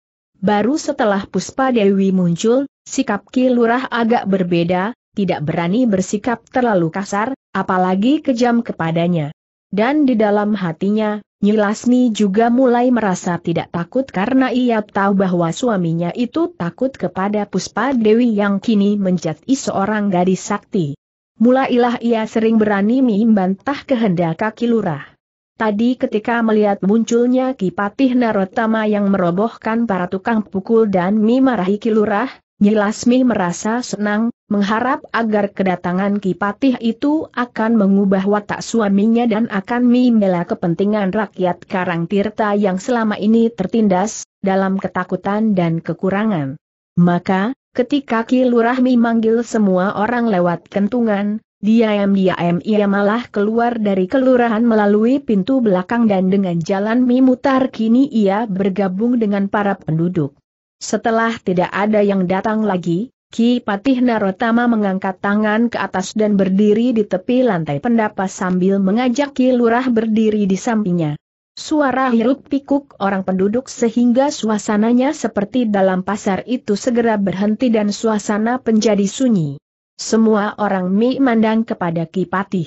Baru setelah Puspa Dewi muncul, sikap Kilurah agak berbeda, tidak berani bersikap terlalu kasar, apalagi kejam kepadanya. Dan di dalam hatinya, Nyilasmi juga mulai merasa tidak takut karena ia tahu bahwa suaminya itu takut kepada Puspa Dewi yang kini menjadi seorang gadis sakti. Mulailah ia sering berani membantah kehendak kaki lurah. Tadi ketika melihat munculnya Kipatih Narotama yang merobohkan para tukang pukul dan marahi Kilurah, Nyilasmi merasa senang, mengharap agar kedatangan Kipatih itu akan mengubah watak suaminya dan akan membela kepentingan rakyat Karang Tirta yang selama ini tertindas, dalam ketakutan dan kekurangan. Maka, ketika Kilurah memanggil semua orang lewat kentungan, Diam-diam ia malah keluar dari kelurahan melalui pintu belakang dan dengan jalan memutar kini ia bergabung dengan para penduduk. Setelah tidak ada yang datang lagi, Ki Patih Narotama mengangkat tangan ke atas dan berdiri di tepi lantai pendapa sambil mengajak Ki Lurah berdiri di sampingnya. Suara hiruk pikuk orang penduduk sehingga suasananya seperti dalam pasar itu segera berhenti dan suasana menjadi sunyi. Semua orang mi mandang kepada Ki Patih.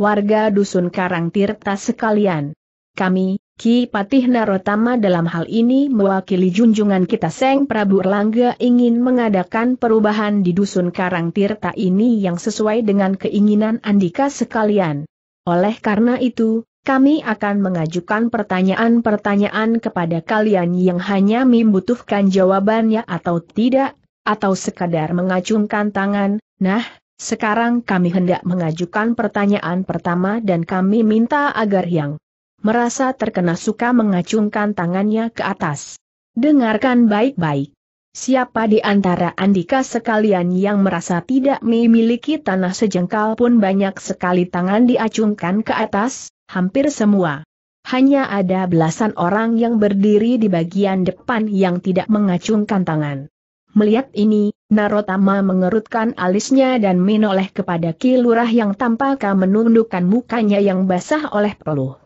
Warga dusun Karang Tirta sekalian. Kami, Ki Patih Narotama dalam hal ini mewakili junjungan kita Seng Prabu Erlangga ingin mengadakan perubahan di dusun Karang Tirta ini yang sesuai dengan keinginan Andika sekalian. Oleh karena itu, kami akan mengajukan pertanyaan-pertanyaan kepada kalian yang hanya membutuhkan jawabannya atau tidak, atau sekadar mengacungkan tangan, Nah, sekarang kami hendak mengajukan pertanyaan pertama dan kami minta agar yang merasa terkena suka mengacungkan tangannya ke atas. Dengarkan baik-baik. Siapa di antara Andika sekalian yang merasa tidak memiliki tanah sejengkal pun banyak sekali tangan diacungkan ke atas, hampir semua. Hanya ada belasan orang yang berdiri di bagian depan yang tidak mengacungkan tangan. Melihat ini, Narotama mengerutkan alisnya dan menoleh kepada kilurah yang tampaknya menundukkan mukanya yang basah oleh peluh.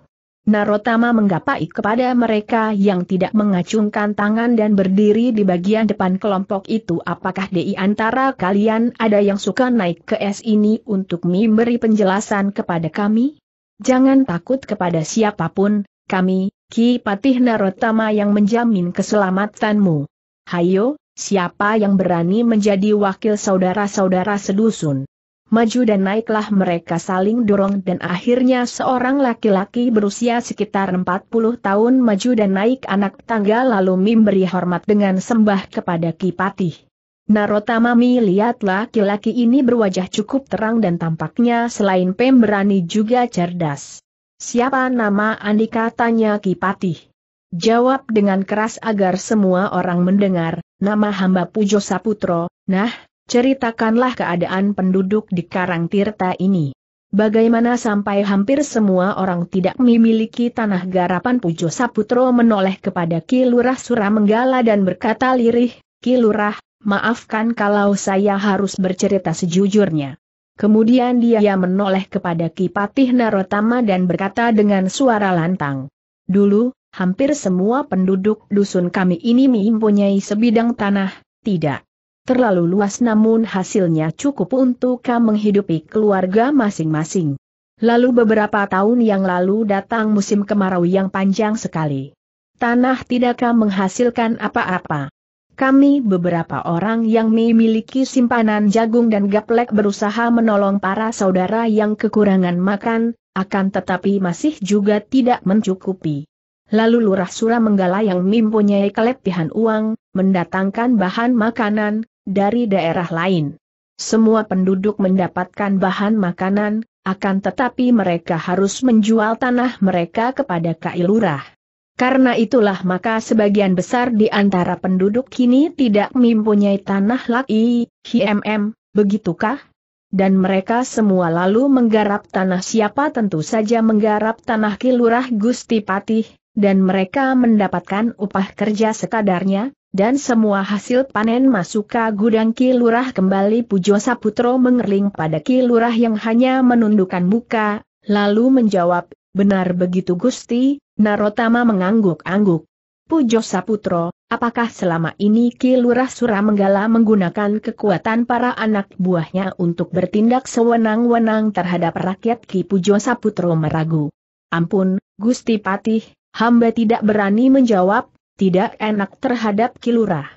Narotama menggapai kepada mereka yang tidak mengacungkan tangan dan berdiri di bagian depan kelompok itu apakah di antara kalian ada yang suka naik ke es ini untuk memberi penjelasan kepada kami? Jangan takut kepada siapapun, kami, Ki Patih Narotama yang menjamin keselamatanmu. Hayo, siapa yang berani menjadi wakil saudara-saudara sedusun. Maju dan naiklah mereka saling dorong dan akhirnya seorang laki-laki berusia sekitar 40 tahun maju dan naik anak tangga lalu memberi hormat dengan sembah kepada kipati. Kipatih. Narotamami lihat laki-laki ini berwajah cukup terang dan tampaknya selain pemberani juga cerdas. Siapa nama Andika tanya kipati. Jawab dengan keras agar semua orang mendengar, Nama hamba Pujo Saputro, nah, ceritakanlah keadaan penduduk di Karang Tirta ini. Bagaimana sampai hampir semua orang tidak memiliki tanah garapan Pujo Saputro menoleh kepada Ki Lurah Suramenggala dan berkata lirih, Ki Lurah, maafkan kalau saya harus bercerita sejujurnya. Kemudian dia menoleh kepada Ki Patih Narotama dan berkata dengan suara lantang. Dulu, hampir semua penduduk dusun kami ini mempunyai sebidang tanah, tidak terlalu luas namun hasilnya cukup untuk menghidupi keluarga masing-masing. Lalu beberapa tahun yang lalu datang musim kemarau yang panjang sekali. Tanah tidakkah menghasilkan apa-apa. Kami beberapa orang yang memiliki simpanan jagung dan gaplek berusaha menolong para saudara yang kekurangan makan, akan tetapi masih juga tidak mencukupi. Lalu Lurah Sura Menggala yang mempunyai kelebihan uang, mendatangkan bahan makanan, dari daerah lain. Semua penduduk mendapatkan bahan makanan, akan tetapi mereka harus menjual tanah mereka kepada kailurah. Lurah. Karena itulah maka sebagian besar di antara penduduk kini tidak mempunyai tanah lagi, HMM, begitukah? Dan mereka semua lalu menggarap tanah siapa tentu saja menggarap tanah Kilurah Gusti Patih, dan mereka mendapatkan upah kerja sekadarnya, dan semua hasil panen masuk ke gudang Kilurah kembali Pujo Saputro mengerling pada Kilurah yang hanya menundukkan muka, lalu menjawab, benar begitu Gusti, Narotama mengangguk-angguk. Pujo Saputro, apakah selama ini Kilurah menggala menggunakan kekuatan para anak buahnya untuk bertindak sewenang-wenang terhadap rakyat Ki Pujo Saputro meragu? Ampun, Gusti Patih, Hamba tidak berani menjawab, tidak enak terhadap kilurah.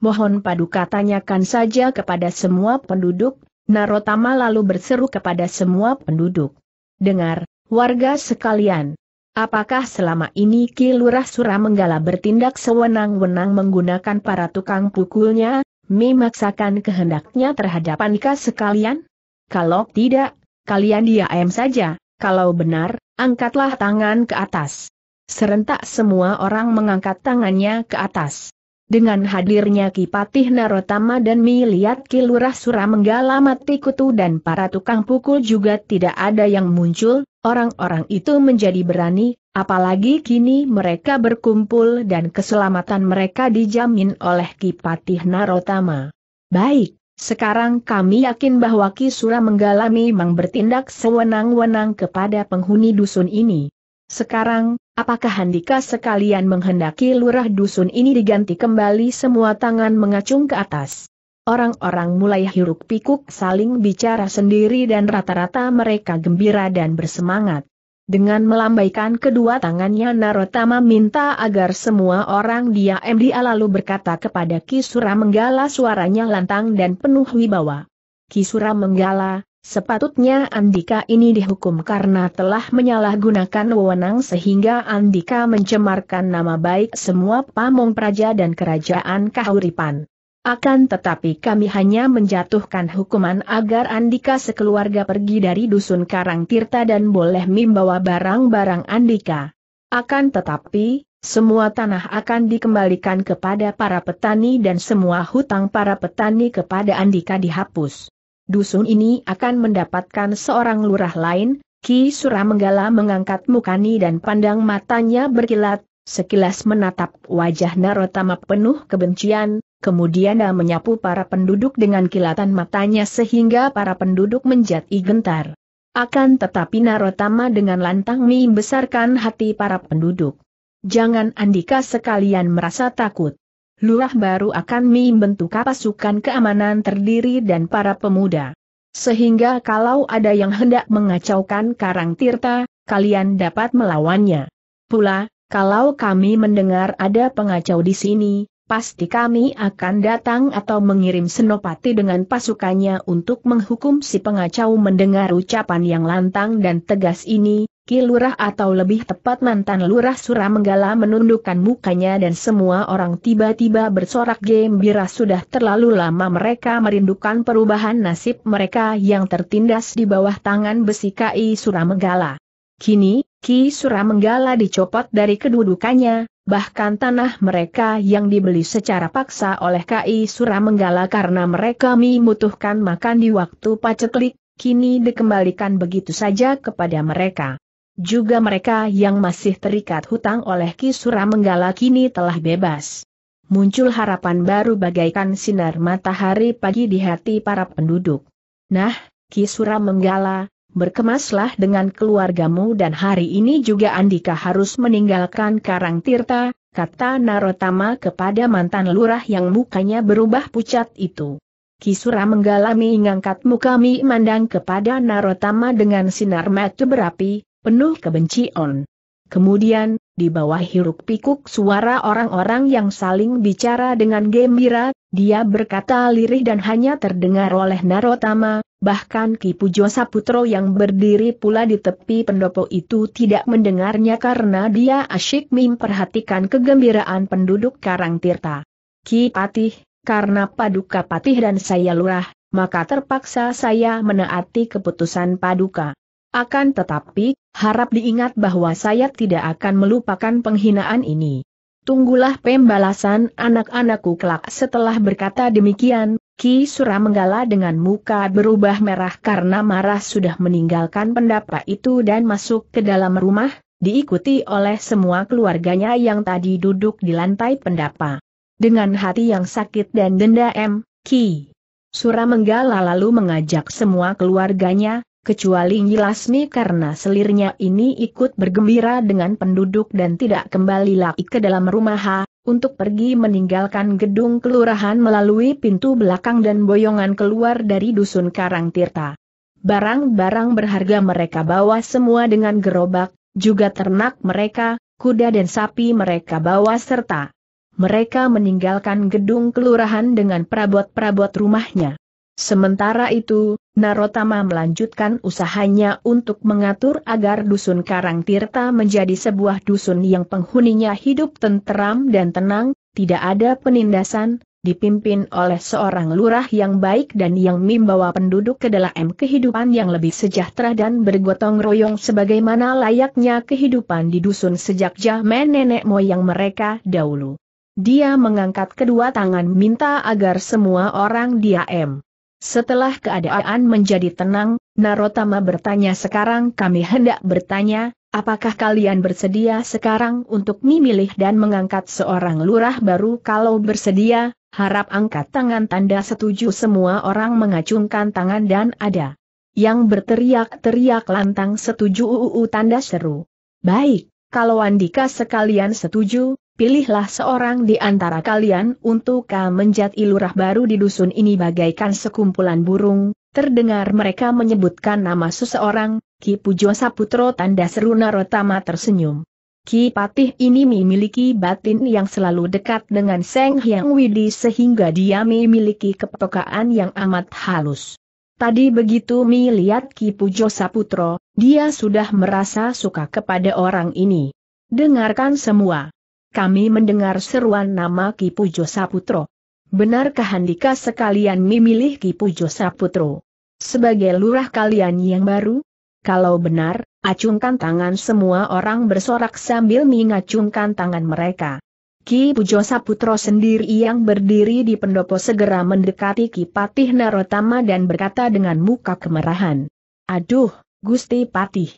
Mohon paduka tanyakan saja kepada semua penduduk, Narotama lalu berseru kepada semua penduduk. Dengar, warga sekalian. Apakah selama ini Ki Lurah menggala bertindak sewenang-wenang menggunakan para tukang pukulnya, memaksakan kehendaknya terhadap Anika sekalian? Kalau tidak, kalian diam saja, kalau benar, angkatlah tangan ke atas. Serentak semua orang mengangkat tangannya ke atas. Dengan hadirnya Kipatih Narotama dan Miliat Kilurah menggala mati kutu dan para tukang pukul juga tidak ada yang muncul, orang-orang itu menjadi berani, apalagi kini mereka berkumpul dan keselamatan mereka dijamin oleh Kipatih Narotama. Baik, sekarang kami yakin bahwa Ki menggala memang bertindak sewenang-wenang kepada penghuni dusun ini. Sekarang, Apakah Handika sekalian menghendaki lurah dusun ini diganti kembali semua tangan mengacung ke atas? Orang-orang mulai hiruk pikuk saling bicara sendiri dan rata-rata mereka gembira dan bersemangat. Dengan melambaikan kedua tangannya Narotama minta agar semua orang diam dia lalu berkata kepada Kisura Menggala suaranya lantang dan penuh wibawa. Kisura Menggala, Sepatutnya Andika ini dihukum karena telah menyalahgunakan wewenang sehingga Andika mencemarkan nama baik semua pamong praja dan kerajaan Kahuripan. Akan tetapi kami hanya menjatuhkan hukuman agar Andika sekeluarga pergi dari dusun Karang Tirta dan boleh membawa barang-barang Andika. Akan tetapi, semua tanah akan dikembalikan kepada para petani dan semua hutang para petani kepada Andika dihapus dusun ini akan mendapatkan seorang lurah lain, Ki Suramenggala mengangkat mukani dan pandang matanya berkilat, sekilas menatap wajah Narotama penuh kebencian, kemudian dia menyapu para penduduk dengan kilatan matanya sehingga para penduduk menjadi gentar. Akan tetapi Narotama dengan lantang membesarkan hati para penduduk. Jangan Andika sekalian merasa takut lurah baru akan membentuk pasukan keamanan terdiri dan para pemuda. Sehingga kalau ada yang hendak mengacaukan Karang Tirta, kalian dapat melawannya. Pula, kalau kami mendengar ada pengacau di sini, pasti kami akan datang atau mengirim Senopati dengan pasukannya untuk menghukum si pengacau mendengar ucapan yang lantang dan tegas ini, Kilurah atau lebih tepat mantan Lurah Suramenggala menundukkan mukanya dan semua orang tiba-tiba bersorak gembira sudah terlalu lama mereka merindukan perubahan nasib mereka yang tertindas di bawah tangan besi KI Suramenggala. Kini, Ki Suramenggala dicopot dari kedudukannya, bahkan tanah mereka yang dibeli secara paksa oleh KI Suramenggala karena mereka membutuhkan makan di waktu paceklik, kini dikembalikan begitu saja kepada mereka. Juga mereka yang masih terikat hutang oleh Kisura Menggala kini telah bebas. Muncul harapan baru bagaikan sinar matahari pagi di hati para penduduk. Nah, Kisura Menggala, berkemaslah dengan keluargamu dan hari ini juga Andika harus meninggalkan Karang Tirta, kata Narotama kepada mantan lurah yang mukanya berubah pucat itu. Kisura menggalami mengangkat muka Mi mandang kepada Narotama dengan sinar mata berapi, penuh kebencian. Kemudian, di bawah hiruk pikuk suara orang-orang yang saling bicara dengan gembira, dia berkata lirih dan hanya terdengar oleh Narotama, bahkan Kipujo Saputro yang berdiri pula di tepi pendopo itu tidak mendengarnya karena dia asyik memperhatikan kegembiraan penduduk Karang Tirta. Ki Patih, karena Paduka Patih dan saya lurah, maka terpaksa saya menaati keputusan Paduka. Akan tetapi, harap diingat bahwa saya tidak akan melupakan penghinaan ini. Tunggulah pembalasan anak-anakku kelak setelah berkata demikian, Ki Sura menggala dengan muka berubah merah karena marah sudah meninggalkan pendapa itu dan masuk ke dalam rumah, diikuti oleh semua keluarganya yang tadi duduk di lantai pendapa. Dengan hati yang sakit dan dendam, Ki Sura menggala lalu mengajak semua keluarganya, kecuali Nyilasmi karena selirnya ini ikut bergembira dengan penduduk dan tidak kembali lagi ke dalam rumah untuk pergi meninggalkan gedung kelurahan melalui pintu belakang dan boyongan keluar dari dusun Karang Tirta. Barang-barang berharga mereka bawa semua dengan gerobak, juga ternak mereka, kuda dan sapi mereka bawa serta. Mereka meninggalkan gedung kelurahan dengan perabot-perabot rumahnya. Sementara itu, Narotama melanjutkan usahanya untuk mengatur agar dusun Karang Tirta menjadi sebuah dusun yang penghuninya hidup tenteram dan tenang, tidak ada penindasan, dipimpin oleh seorang lurah yang baik dan yang membawa penduduk ke dalam kehidupan yang lebih sejahtera dan bergotong royong sebagaimana layaknya kehidupan di dusun sejak zaman nenek moyang mereka dahulu. Dia mengangkat kedua tangan minta agar semua orang diam. Setelah keadaan menjadi tenang, Narotama bertanya sekarang kami hendak bertanya, apakah kalian bersedia sekarang untuk memilih dan mengangkat seorang lurah baru kalau bersedia, harap angkat tangan tanda setuju semua orang mengacungkan tangan dan ada. Yang berteriak-teriak lantang setuju uu tanda seru. Baik, kalau Andika sekalian setuju, pilihlah seorang di antara kalian untuk menjadi ilurah baru di dusun ini bagaikan sekumpulan burung, terdengar mereka menyebutkan nama seseorang, Ki Pujo Saputro tanda seru Narotama tersenyum. Ki Patih ini memiliki batin yang selalu dekat dengan Seng Hyang Widi sehingga dia memiliki kepekaan yang amat halus. Tadi begitu Mi lihat Ki Pujo Saputro, dia sudah merasa suka kepada orang ini. Dengarkan semua kami mendengar seruan nama Ki Pujo Saputro. Benarkah Handika sekalian memilih Ki Pujo Saputro? Sebagai lurah kalian yang baru? Kalau benar, acungkan tangan semua orang bersorak sambil mengacungkan tangan mereka. Ki Pujo Saputro sendiri yang berdiri di pendopo segera mendekati Ki Patih Narotama dan berkata dengan muka kemerahan. Aduh, Gusti Patih.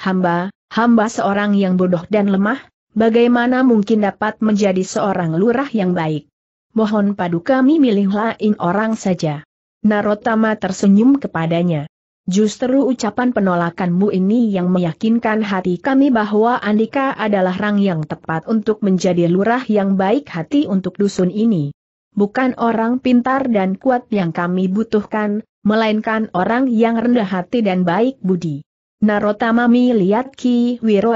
Hamba, hamba seorang yang bodoh dan lemah, bagaimana mungkin dapat menjadi seorang lurah yang baik? Mohon paduka kami milih lain orang saja. Narotama tersenyum kepadanya. Justru ucapan penolakanmu ini yang meyakinkan hati kami bahwa Andika adalah orang yang tepat untuk menjadi lurah yang baik hati untuk dusun ini. Bukan orang pintar dan kuat yang kami butuhkan, melainkan orang yang rendah hati dan baik budi. Narotama Mi lihat Ki Wiro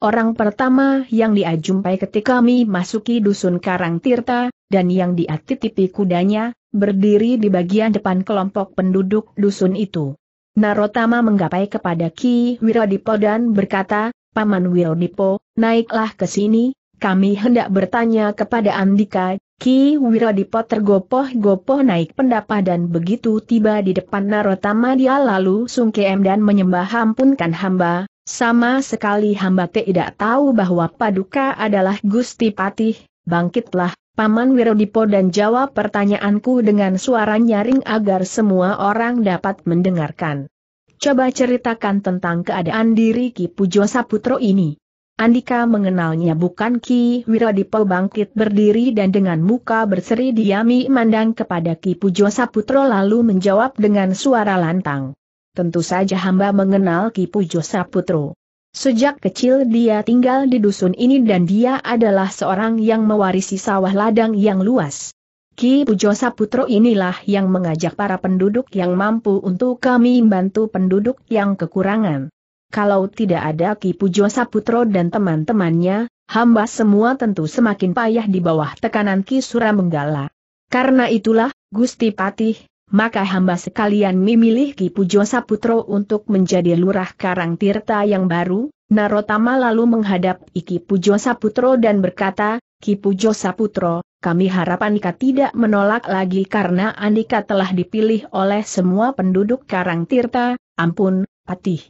orang pertama yang dia ketika kami masuki dusun Karang Tirta, dan yang dia titipi kudanya, berdiri di bagian depan kelompok penduduk dusun itu. Narotama menggapai kepada Ki Wiradipo dan berkata, Paman Wiradipo, naiklah ke sini, kami hendak bertanya kepada Andika, Ki Wiradipo tergopoh-gopoh naik pendapa dan begitu tiba di depan Narotama dia lalu sungkem dan menyembah hampunkan hamba, sama sekali hamba tidak tahu bahwa Paduka adalah Gusti Patih, bangkitlah, Paman Wirodipo dan jawab pertanyaanku dengan suara nyaring agar semua orang dapat mendengarkan. Coba ceritakan tentang keadaan diri Ki Pujo Saputro ini. Andika mengenalnya bukan Ki Wiradipo bangkit berdiri dan dengan muka berseri diami mandang kepada Ki Pujo Saputro lalu menjawab dengan suara lantang. Tentu saja hamba mengenal Ki Pujo Saputro. Sejak kecil dia tinggal di dusun ini dan dia adalah seorang yang mewarisi sawah ladang yang luas. Ki Pujo Saputro inilah yang mengajak para penduduk yang mampu untuk kami membantu penduduk yang kekurangan kalau tidak ada Ki Pujo Saputro dan teman-temannya, hamba semua tentu semakin payah di bawah tekanan Ki Menggala. Karena itulah, Gusti Patih, maka hamba sekalian memilih Ki Pujo Saputro untuk menjadi lurah Karang Tirta yang baru, Narotama lalu menghadap Iki Pujo Saputro dan berkata, Ki Pujo Saputro, kami harap Andika tidak menolak lagi karena Andika telah dipilih oleh semua penduduk Karang Tirta, ampun, patih.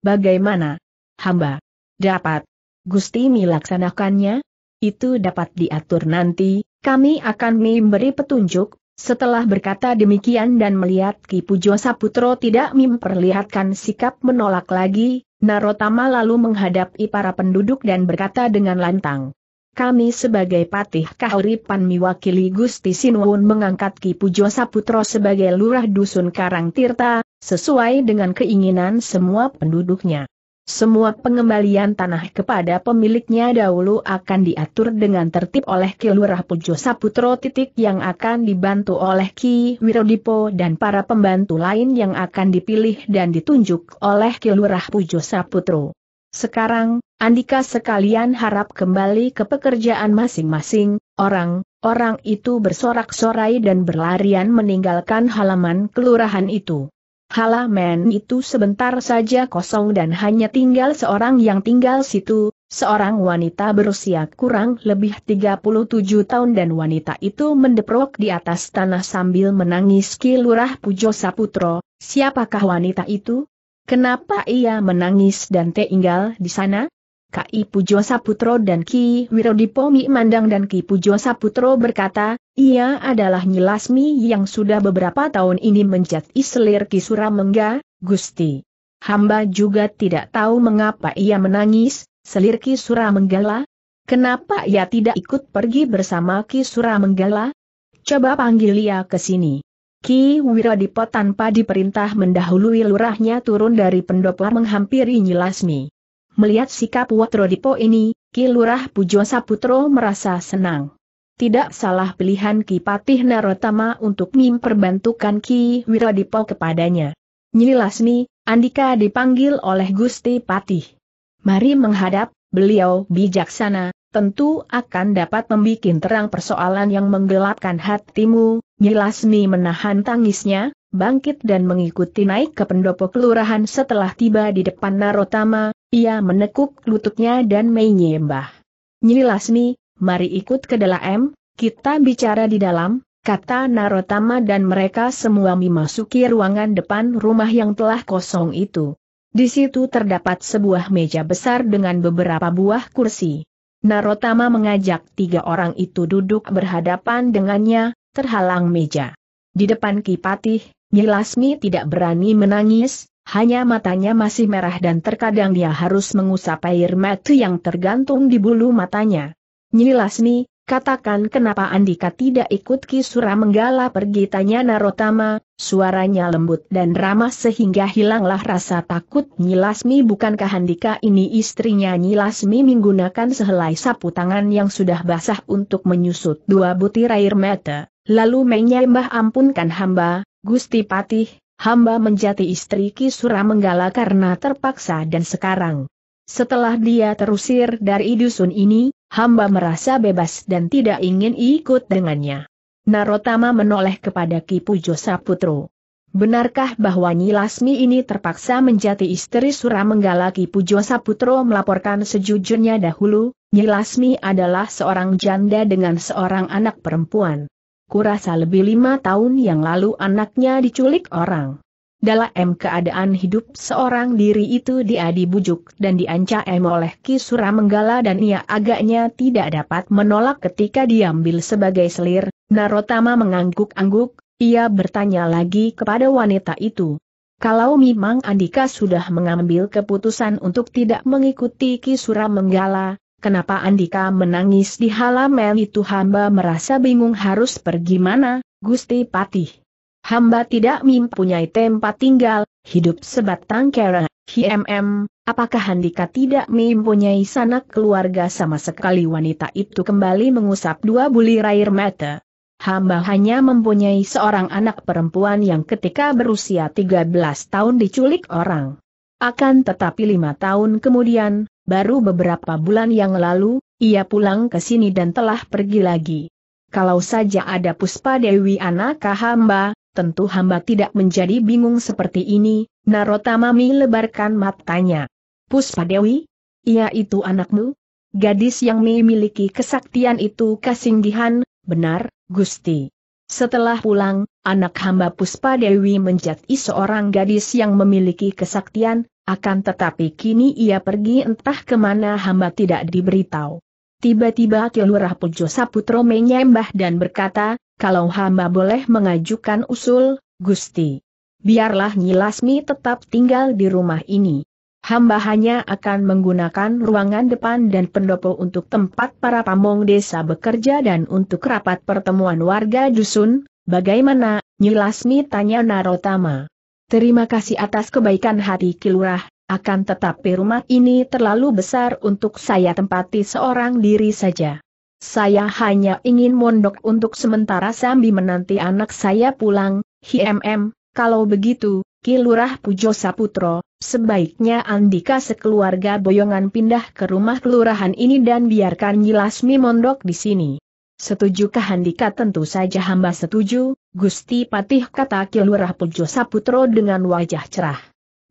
Bagaimana? Hamba dapat Gusti melaksanakannya? Itu dapat diatur nanti, kami akan memberi petunjuk. Setelah berkata demikian dan melihat Ki Pujo Saputro tidak memperlihatkan sikap menolak lagi, Narotama lalu menghadapi para penduduk dan berkata dengan lantang, kami sebagai Patih Kahuripan mewakili Gusti Sinuun mengangkat Ki Pujo Saputro sebagai lurah dusun Karang Tirta, sesuai dengan keinginan semua penduduknya. Semua pengembalian tanah kepada pemiliknya dahulu akan diatur dengan tertib oleh Ki Lurah Pujo Saputro titik yang akan dibantu oleh Ki Wirodipo dan para pembantu lain yang akan dipilih dan ditunjuk oleh Ki Lurah Pujo Saputro. Sekarang, Andika sekalian harap kembali ke pekerjaan masing-masing, orang, orang itu bersorak-sorai dan berlarian meninggalkan halaman kelurahan itu. Halaman itu sebentar saja kosong dan hanya tinggal seorang yang tinggal situ, seorang wanita berusia kurang lebih 37 tahun dan wanita itu mendeprok di atas tanah sambil menangis Kilurah Pujo Saputro, siapakah wanita itu? Kenapa ia menangis dan tinggal di sana? Ki Pujo Saputro dan Ki Wirodipo Mandang dan Ki Pujo Saputro berkata, ia adalah Nyilasmi yang sudah beberapa tahun ini menjat selir Ki Suramengga, Gusti. Hamba juga tidak tahu mengapa ia menangis, selir Ki Suramenggala. Kenapa ia tidak ikut pergi bersama Ki Suramenggala? Coba panggil ia ke sini. Ki Wiradipo tanpa diperintah mendahului lurahnya turun dari pendopo menghampiri Nyilasmi. Melihat sikap Watrodipo ini, Ki Lurah Pujo Saputro merasa senang. Tidak salah pilihan Ki Patih Narotama untuk memperbantukan Ki Wiradipo kepadanya. Nyilasmi, Andika dipanggil oleh Gusti Patih. Mari menghadap, beliau bijaksana, tentu akan dapat membuat terang persoalan yang menggelapkan hatimu, Nyilasmi menahan tangisnya, bangkit dan mengikuti naik ke pendopo kelurahan setelah tiba di depan Narotama, ia menekuk lututnya dan menyembah. Nyilasmi, mari ikut ke dalam, kita bicara di dalam, kata Narotama dan mereka semua memasuki ruangan depan rumah yang telah kosong itu. Di situ terdapat sebuah meja besar dengan beberapa buah kursi. Narotama mengajak tiga orang itu duduk berhadapan dengannya, terhalang meja. Di depan Kipatih, Nyilasmi tidak berani menangis, hanya matanya masih merah dan terkadang dia harus mengusap air mata yang tergantung di bulu matanya. Nyilasmi, Katakan kenapa Andika tidak ikut Kisura menggala pergi tanya Narotama, suaranya lembut dan ramah sehingga hilanglah rasa takut Nyilasmi bukankah Andika ini istrinya Nyilasmi menggunakan sehelai sapu tangan yang sudah basah untuk menyusut dua butir air mata, lalu menyembah ampunkan hamba, Gusti Patih, hamba menjadi istri Kisura menggala karena terpaksa dan sekarang, setelah dia terusir dari dusun ini, hamba merasa bebas dan tidak ingin ikut dengannya. Narotama menoleh kepada Kipujo Saputro. Benarkah bahwa Nyilasmi ini terpaksa menjadi istri Suramenggalaki Kipujo Saputro melaporkan sejujurnya dahulu, Nyilasmi adalah seorang janda dengan seorang anak perempuan. Kurasa lebih lima tahun yang lalu anaknya diculik orang. Dalam keadaan hidup seorang diri itu dia dibujuk dan diancam oleh Kisura Menggala dan ia agaknya tidak dapat menolak ketika diambil sebagai selir, Narotama mengangguk-angguk, ia bertanya lagi kepada wanita itu. Kalau memang Andika sudah mengambil keputusan untuk tidak mengikuti Kisura Menggala, kenapa Andika menangis di halaman itu hamba merasa bingung harus pergi mana, Gusti Patih. Hamba tidak mempunyai tempat tinggal, hidup sebatang kera, HMM, apakah Handika tidak mempunyai sanak keluarga sama sekali wanita itu kembali mengusap dua bulir air mata. Hamba hanya mempunyai seorang anak perempuan yang ketika berusia 13 tahun diculik orang. Akan tetapi lima tahun kemudian, baru beberapa bulan yang lalu, ia pulang ke sini dan telah pergi lagi. Kalau saja ada Puspa Dewi anak hamba, tentu hamba tidak menjadi bingung seperti ini, Narotamami lebarkan matanya. Puspadewi? Ia itu anakmu? Gadis yang memiliki kesaktian itu kasinggihan, benar, Gusti. Setelah pulang, anak hamba Puspadewi menjadi seorang gadis yang memiliki kesaktian, akan tetapi kini ia pergi entah kemana hamba tidak diberitahu. Tiba-tiba Kilurah Pujo Saputro menyembah dan berkata, kalau hamba boleh mengajukan usul, Gusti. Biarlah Nyilasmi tetap tinggal di rumah ini. Hamba hanya akan menggunakan ruangan depan dan pendopo untuk tempat para pamong desa bekerja dan untuk rapat pertemuan warga dusun, bagaimana, Nyilasmi tanya Narotama. Terima kasih atas kebaikan hati Kilurah, akan tetapi rumah ini terlalu besar untuk saya tempati seorang diri saja. Saya hanya ingin mondok untuk sementara sambil menanti anak saya pulang, HMM, kalau begitu, Kilurah Pujo Saputro, sebaiknya Andika sekeluarga boyongan pindah ke rumah kelurahan ini dan biarkan Nyilasmi mondok di sini. Setujukah Andika tentu saja hamba setuju, Gusti Patih kata Kilurah Pujo Saputro dengan wajah cerah.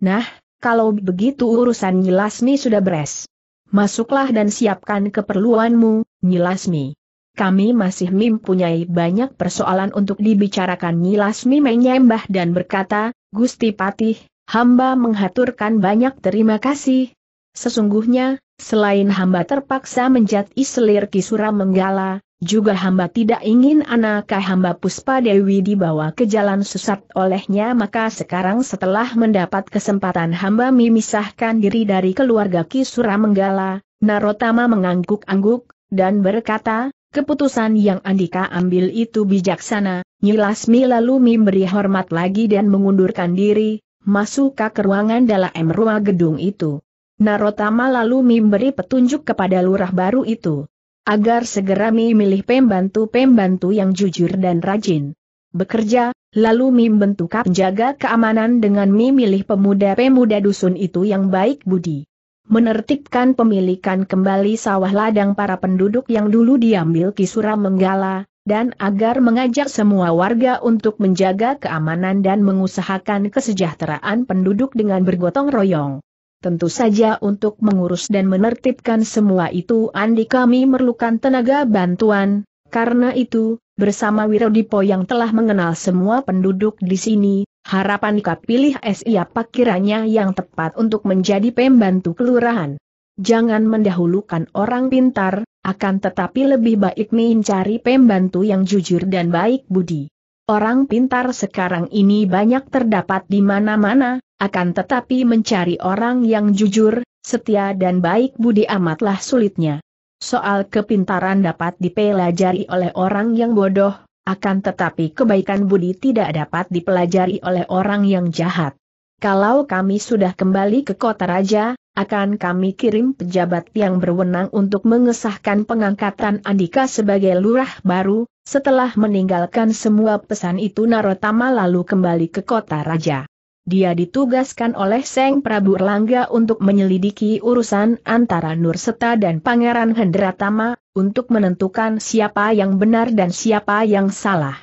Nah, kalau begitu urusan Nyilasmi sudah beres. Masuklah dan siapkan keperluanmu, Nyilasmi. Kami masih mempunyai banyak persoalan untuk dibicarakan Nyilasmi menyembah dan berkata, Gusti Patih, hamba menghaturkan banyak terima kasih. Sesungguhnya, selain hamba terpaksa menjat selir Kisura Menggala, juga hamba tidak ingin anak hamba Puspa Dewi dibawa ke jalan sesat olehnya maka sekarang setelah mendapat kesempatan hamba memisahkan diri dari keluarga Kisura Menggala, Narotama mengangguk-angguk, dan berkata, keputusan yang Andika ambil itu bijaksana, Nyilasmi lalu memberi hormat lagi dan mengundurkan diri, masuk ke ruangan dalam ruang gedung itu. Narotama lalu memberi petunjuk kepada lurah baru itu. Agar segera memilih pembantu-pembantu yang jujur dan rajin. Bekerja, lalu membentuk penjaga keamanan dengan memilih pemuda-pemuda dusun itu yang baik budi menertibkan pemilikan kembali sawah ladang para penduduk yang dulu diambil Kisura Menggala, dan agar mengajak semua warga untuk menjaga keamanan dan mengusahakan kesejahteraan penduduk dengan bergotong royong. Tentu saja untuk mengurus dan menertibkan semua itu Andi kami merlukan tenaga bantuan, karena itu, bersama Wirodipo yang telah mengenal semua penduduk di sini, Harapan Ika pilih siapa kiranya yang tepat untuk menjadi pembantu kelurahan. Jangan mendahulukan orang pintar, akan tetapi lebih baik mencari pembantu yang jujur dan baik budi. Orang pintar sekarang ini banyak terdapat di mana-mana, akan tetapi mencari orang yang jujur, setia dan baik budi amatlah sulitnya. Soal kepintaran dapat dipelajari oleh orang yang bodoh, akan tetapi kebaikan budi tidak dapat dipelajari oleh orang yang jahat. Kalau kami sudah kembali ke kota raja, akan kami kirim pejabat yang berwenang untuk mengesahkan pengangkatan Andika sebagai lurah baru, setelah meninggalkan semua pesan itu Narotama lalu kembali ke kota raja dia ditugaskan oleh Seng Prabu Erlangga untuk menyelidiki urusan antara Nurseta dan Pangeran Hendratama, untuk menentukan siapa yang benar dan siapa yang salah.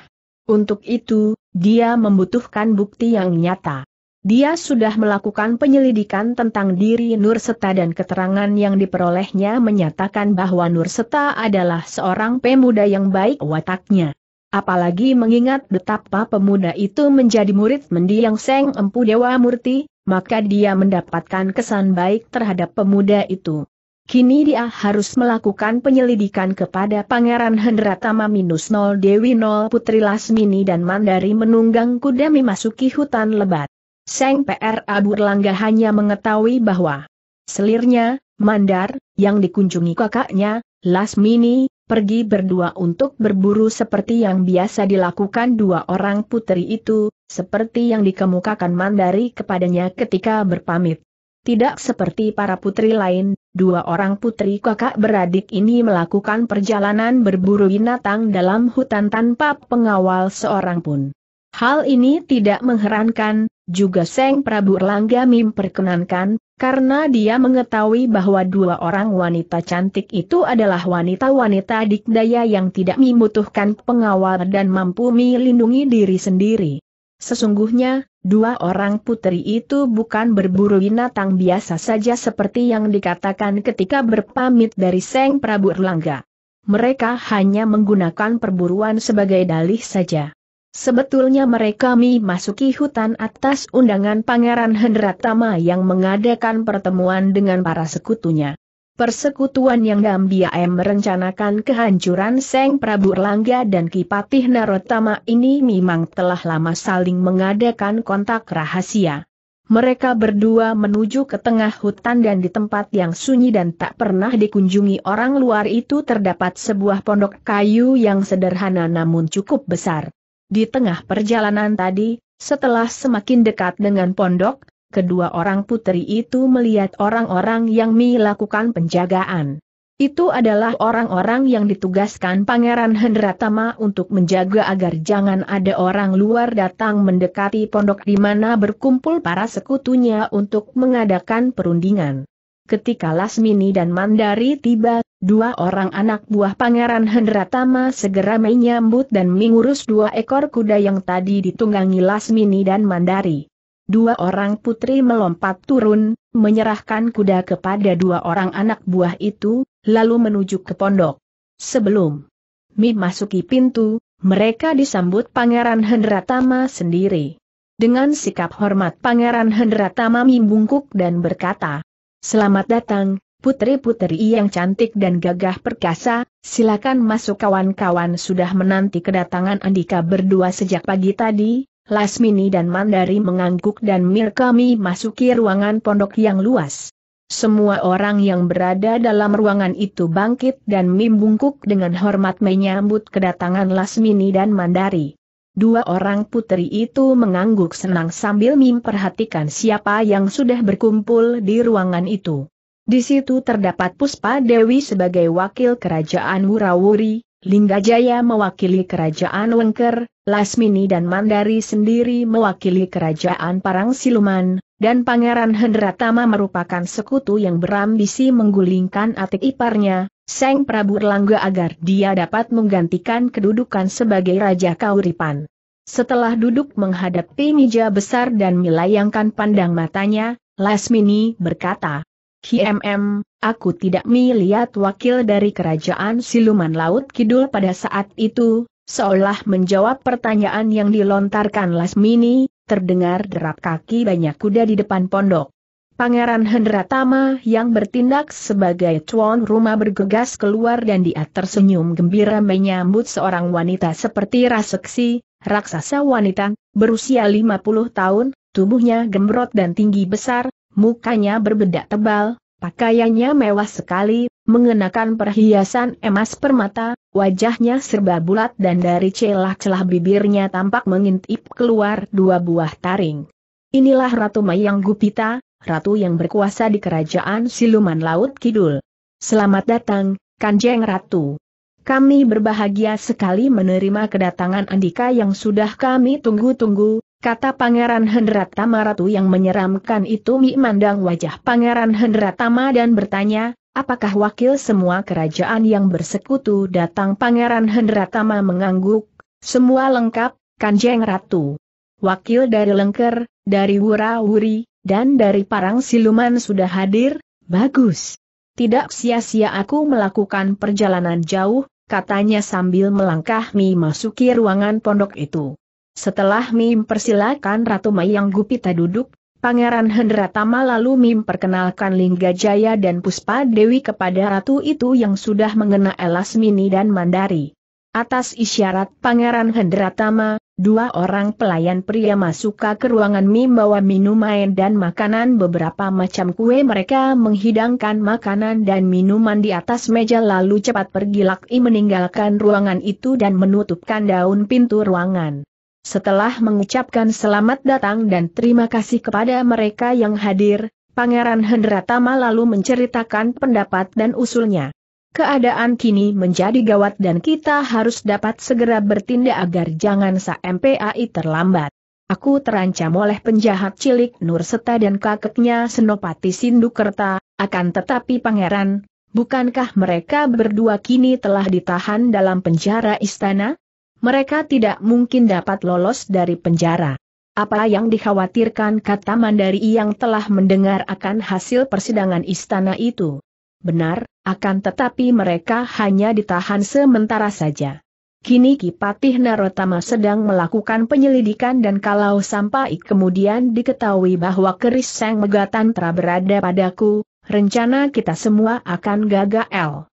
Untuk itu, dia membutuhkan bukti yang nyata. Dia sudah melakukan penyelidikan tentang diri Nurseta dan keterangan yang diperolehnya menyatakan bahwa Nurseta adalah seorang pemuda yang baik wataknya apalagi mengingat betapa pemuda itu menjadi murid mendiang Seng Empu Dewa Murti, maka dia mendapatkan kesan baik terhadap pemuda itu. Kini dia harus melakukan penyelidikan kepada Pangeran Hendratama minus 0 Dewi 0 Putri Lasmini dan Mandari menunggang kuda memasuki hutan lebat. Seng PR Abu Langga hanya mengetahui bahwa selirnya, Mandar, yang dikunjungi kakaknya, Lasmini, pergi berdua untuk berburu seperti yang biasa dilakukan dua orang putri itu, seperti yang dikemukakan Mandari kepadanya ketika berpamit. Tidak seperti para putri lain, dua orang putri kakak beradik ini melakukan perjalanan berburu binatang dalam hutan tanpa pengawal seorang pun. Hal ini tidak mengherankan, juga Seng Prabu Erlangga memperkenankan, karena dia mengetahui bahwa dua orang wanita cantik itu adalah wanita-wanita dikdaya yang tidak membutuhkan pengawal dan mampu melindungi diri sendiri. Sesungguhnya, dua orang putri itu bukan berburu binatang biasa saja seperti yang dikatakan ketika berpamit dari Seng Prabu Erlangga. Mereka hanya menggunakan perburuan sebagai dalih saja. Sebetulnya mereka mi masuki hutan atas undangan Pangeran Hendratama yang mengadakan pertemuan dengan para sekutunya. Persekutuan yang m merencanakan kehancuran Seng Prabu Erlangga dan Kipatih Narotama ini memang telah lama saling mengadakan kontak rahasia. Mereka berdua menuju ke tengah hutan dan di tempat yang sunyi dan tak pernah dikunjungi orang luar itu terdapat sebuah pondok kayu yang sederhana namun cukup besar. Di tengah perjalanan tadi, setelah semakin dekat dengan pondok, kedua orang putri itu melihat orang-orang yang melakukan penjagaan. Itu adalah orang-orang yang ditugaskan Pangeran Hendratama untuk menjaga agar jangan ada orang luar datang mendekati pondok di mana berkumpul para sekutunya untuk mengadakan perundingan. Ketika Lasmini dan Mandari tiba, Dua orang anak buah Pangeran Hendratama segera menyambut dan mengurus dua ekor kuda yang tadi ditunggangi Lasmini dan Mandari. Dua orang putri melompat turun, menyerahkan kuda kepada dua orang anak buah itu, lalu menuju ke pondok. Sebelum Mi masuki pintu, mereka disambut Pangeran Hendratama sendiri. Dengan sikap hormat Pangeran Hendratama membungkuk dan berkata, Selamat datang, putri putri yang cantik dan gagah perkasa, silakan masuk kawan-kawan sudah menanti kedatangan Andika berdua sejak pagi tadi, Lasmini dan Mandari mengangguk dan mir kami masuki ruangan pondok yang luas. Semua orang yang berada dalam ruangan itu bangkit dan Mim dengan hormat menyambut kedatangan Lasmini dan Mandari. Dua orang putri itu mengangguk senang sambil Mim perhatikan siapa yang sudah berkumpul di ruangan itu. Di situ terdapat Puspa Dewi sebagai wakil kerajaan Wurawuri, Linggajaya mewakili kerajaan Wengker, Lasmini dan Mandari sendiri mewakili kerajaan Parang Siluman, dan Pangeran Hendratama merupakan sekutu yang berambisi menggulingkan atik iparnya, Seng Prabu Erlangga agar dia dapat menggantikan kedudukan sebagai Raja Kauripan. Setelah duduk menghadapi meja besar dan melayangkan pandang matanya, Lasmini berkata, KMM, aku tidak melihat wakil dari kerajaan siluman laut kidul pada saat itu, seolah menjawab pertanyaan yang dilontarkan Lasmini, terdengar derap kaki banyak kuda di depan pondok. Pangeran Hendratama yang bertindak sebagai tuan rumah bergegas keluar dan dia tersenyum gembira menyambut seorang wanita seperti raseksi, raksasa wanita, berusia 50 tahun, tubuhnya gembrot dan tinggi besar, mukanya berbedak tebal, pakaiannya mewah sekali, mengenakan perhiasan emas permata, wajahnya serba bulat dan dari celah-celah bibirnya tampak mengintip keluar dua buah taring. Inilah Ratu Mayang Gupita, ratu yang berkuasa di kerajaan Siluman Laut Kidul. Selamat datang, Kanjeng Ratu. Kami berbahagia sekali menerima kedatangan Andika yang sudah kami tunggu-tunggu, Kata Pangeran Hendratama Ratu yang menyeramkan itu memandang wajah Pangeran Hendratama dan bertanya, apakah wakil semua kerajaan yang bersekutu datang Pangeran Hendratama mengangguk, semua lengkap, Kanjeng Ratu. Wakil dari Lengker, dari Wura-Wuri, dan dari Parang Siluman sudah hadir, bagus. Tidak sia-sia aku melakukan perjalanan jauh, katanya sambil melangkah memasuki ruangan pondok itu. Setelah Mim persilakan Ratu Mayang Gupita duduk, Pangeran Hendratama lalu Mim perkenalkan Lingga Jaya dan Puspa Dewi kepada ratu itu yang sudah mengena Elasmini dan Mandari. Atas isyarat Pangeran Hendratama, dua orang pelayan pria masuk ke ruangan mim bawa minuman dan makanan beberapa macam kue mereka menghidangkan makanan dan minuman di atas meja lalu cepat pergi Laki meninggalkan ruangan itu dan menutupkan daun pintu ruangan. Setelah mengucapkan selamat datang dan terima kasih kepada mereka yang hadir, Pangeran Hendratama lalu menceritakan pendapat dan usulnya. Keadaan kini menjadi gawat dan kita harus dapat segera bertindak agar jangan sampai terlambat. Aku terancam oleh penjahat cilik Nurseta dan kakeknya Senopati Sindukerta, akan tetapi pangeran, bukankah mereka berdua kini telah ditahan dalam penjara istana? Mereka tidak mungkin dapat lolos dari penjara. Apa yang dikhawatirkan kata Mandari yang telah mendengar akan hasil persidangan istana itu? Benar, akan tetapi mereka hanya ditahan sementara saja. Kini Kipatih Narotama sedang melakukan penyelidikan dan kalau sampai kemudian diketahui bahwa keris Sang Megatantra berada padaku, rencana kita semua akan gagal.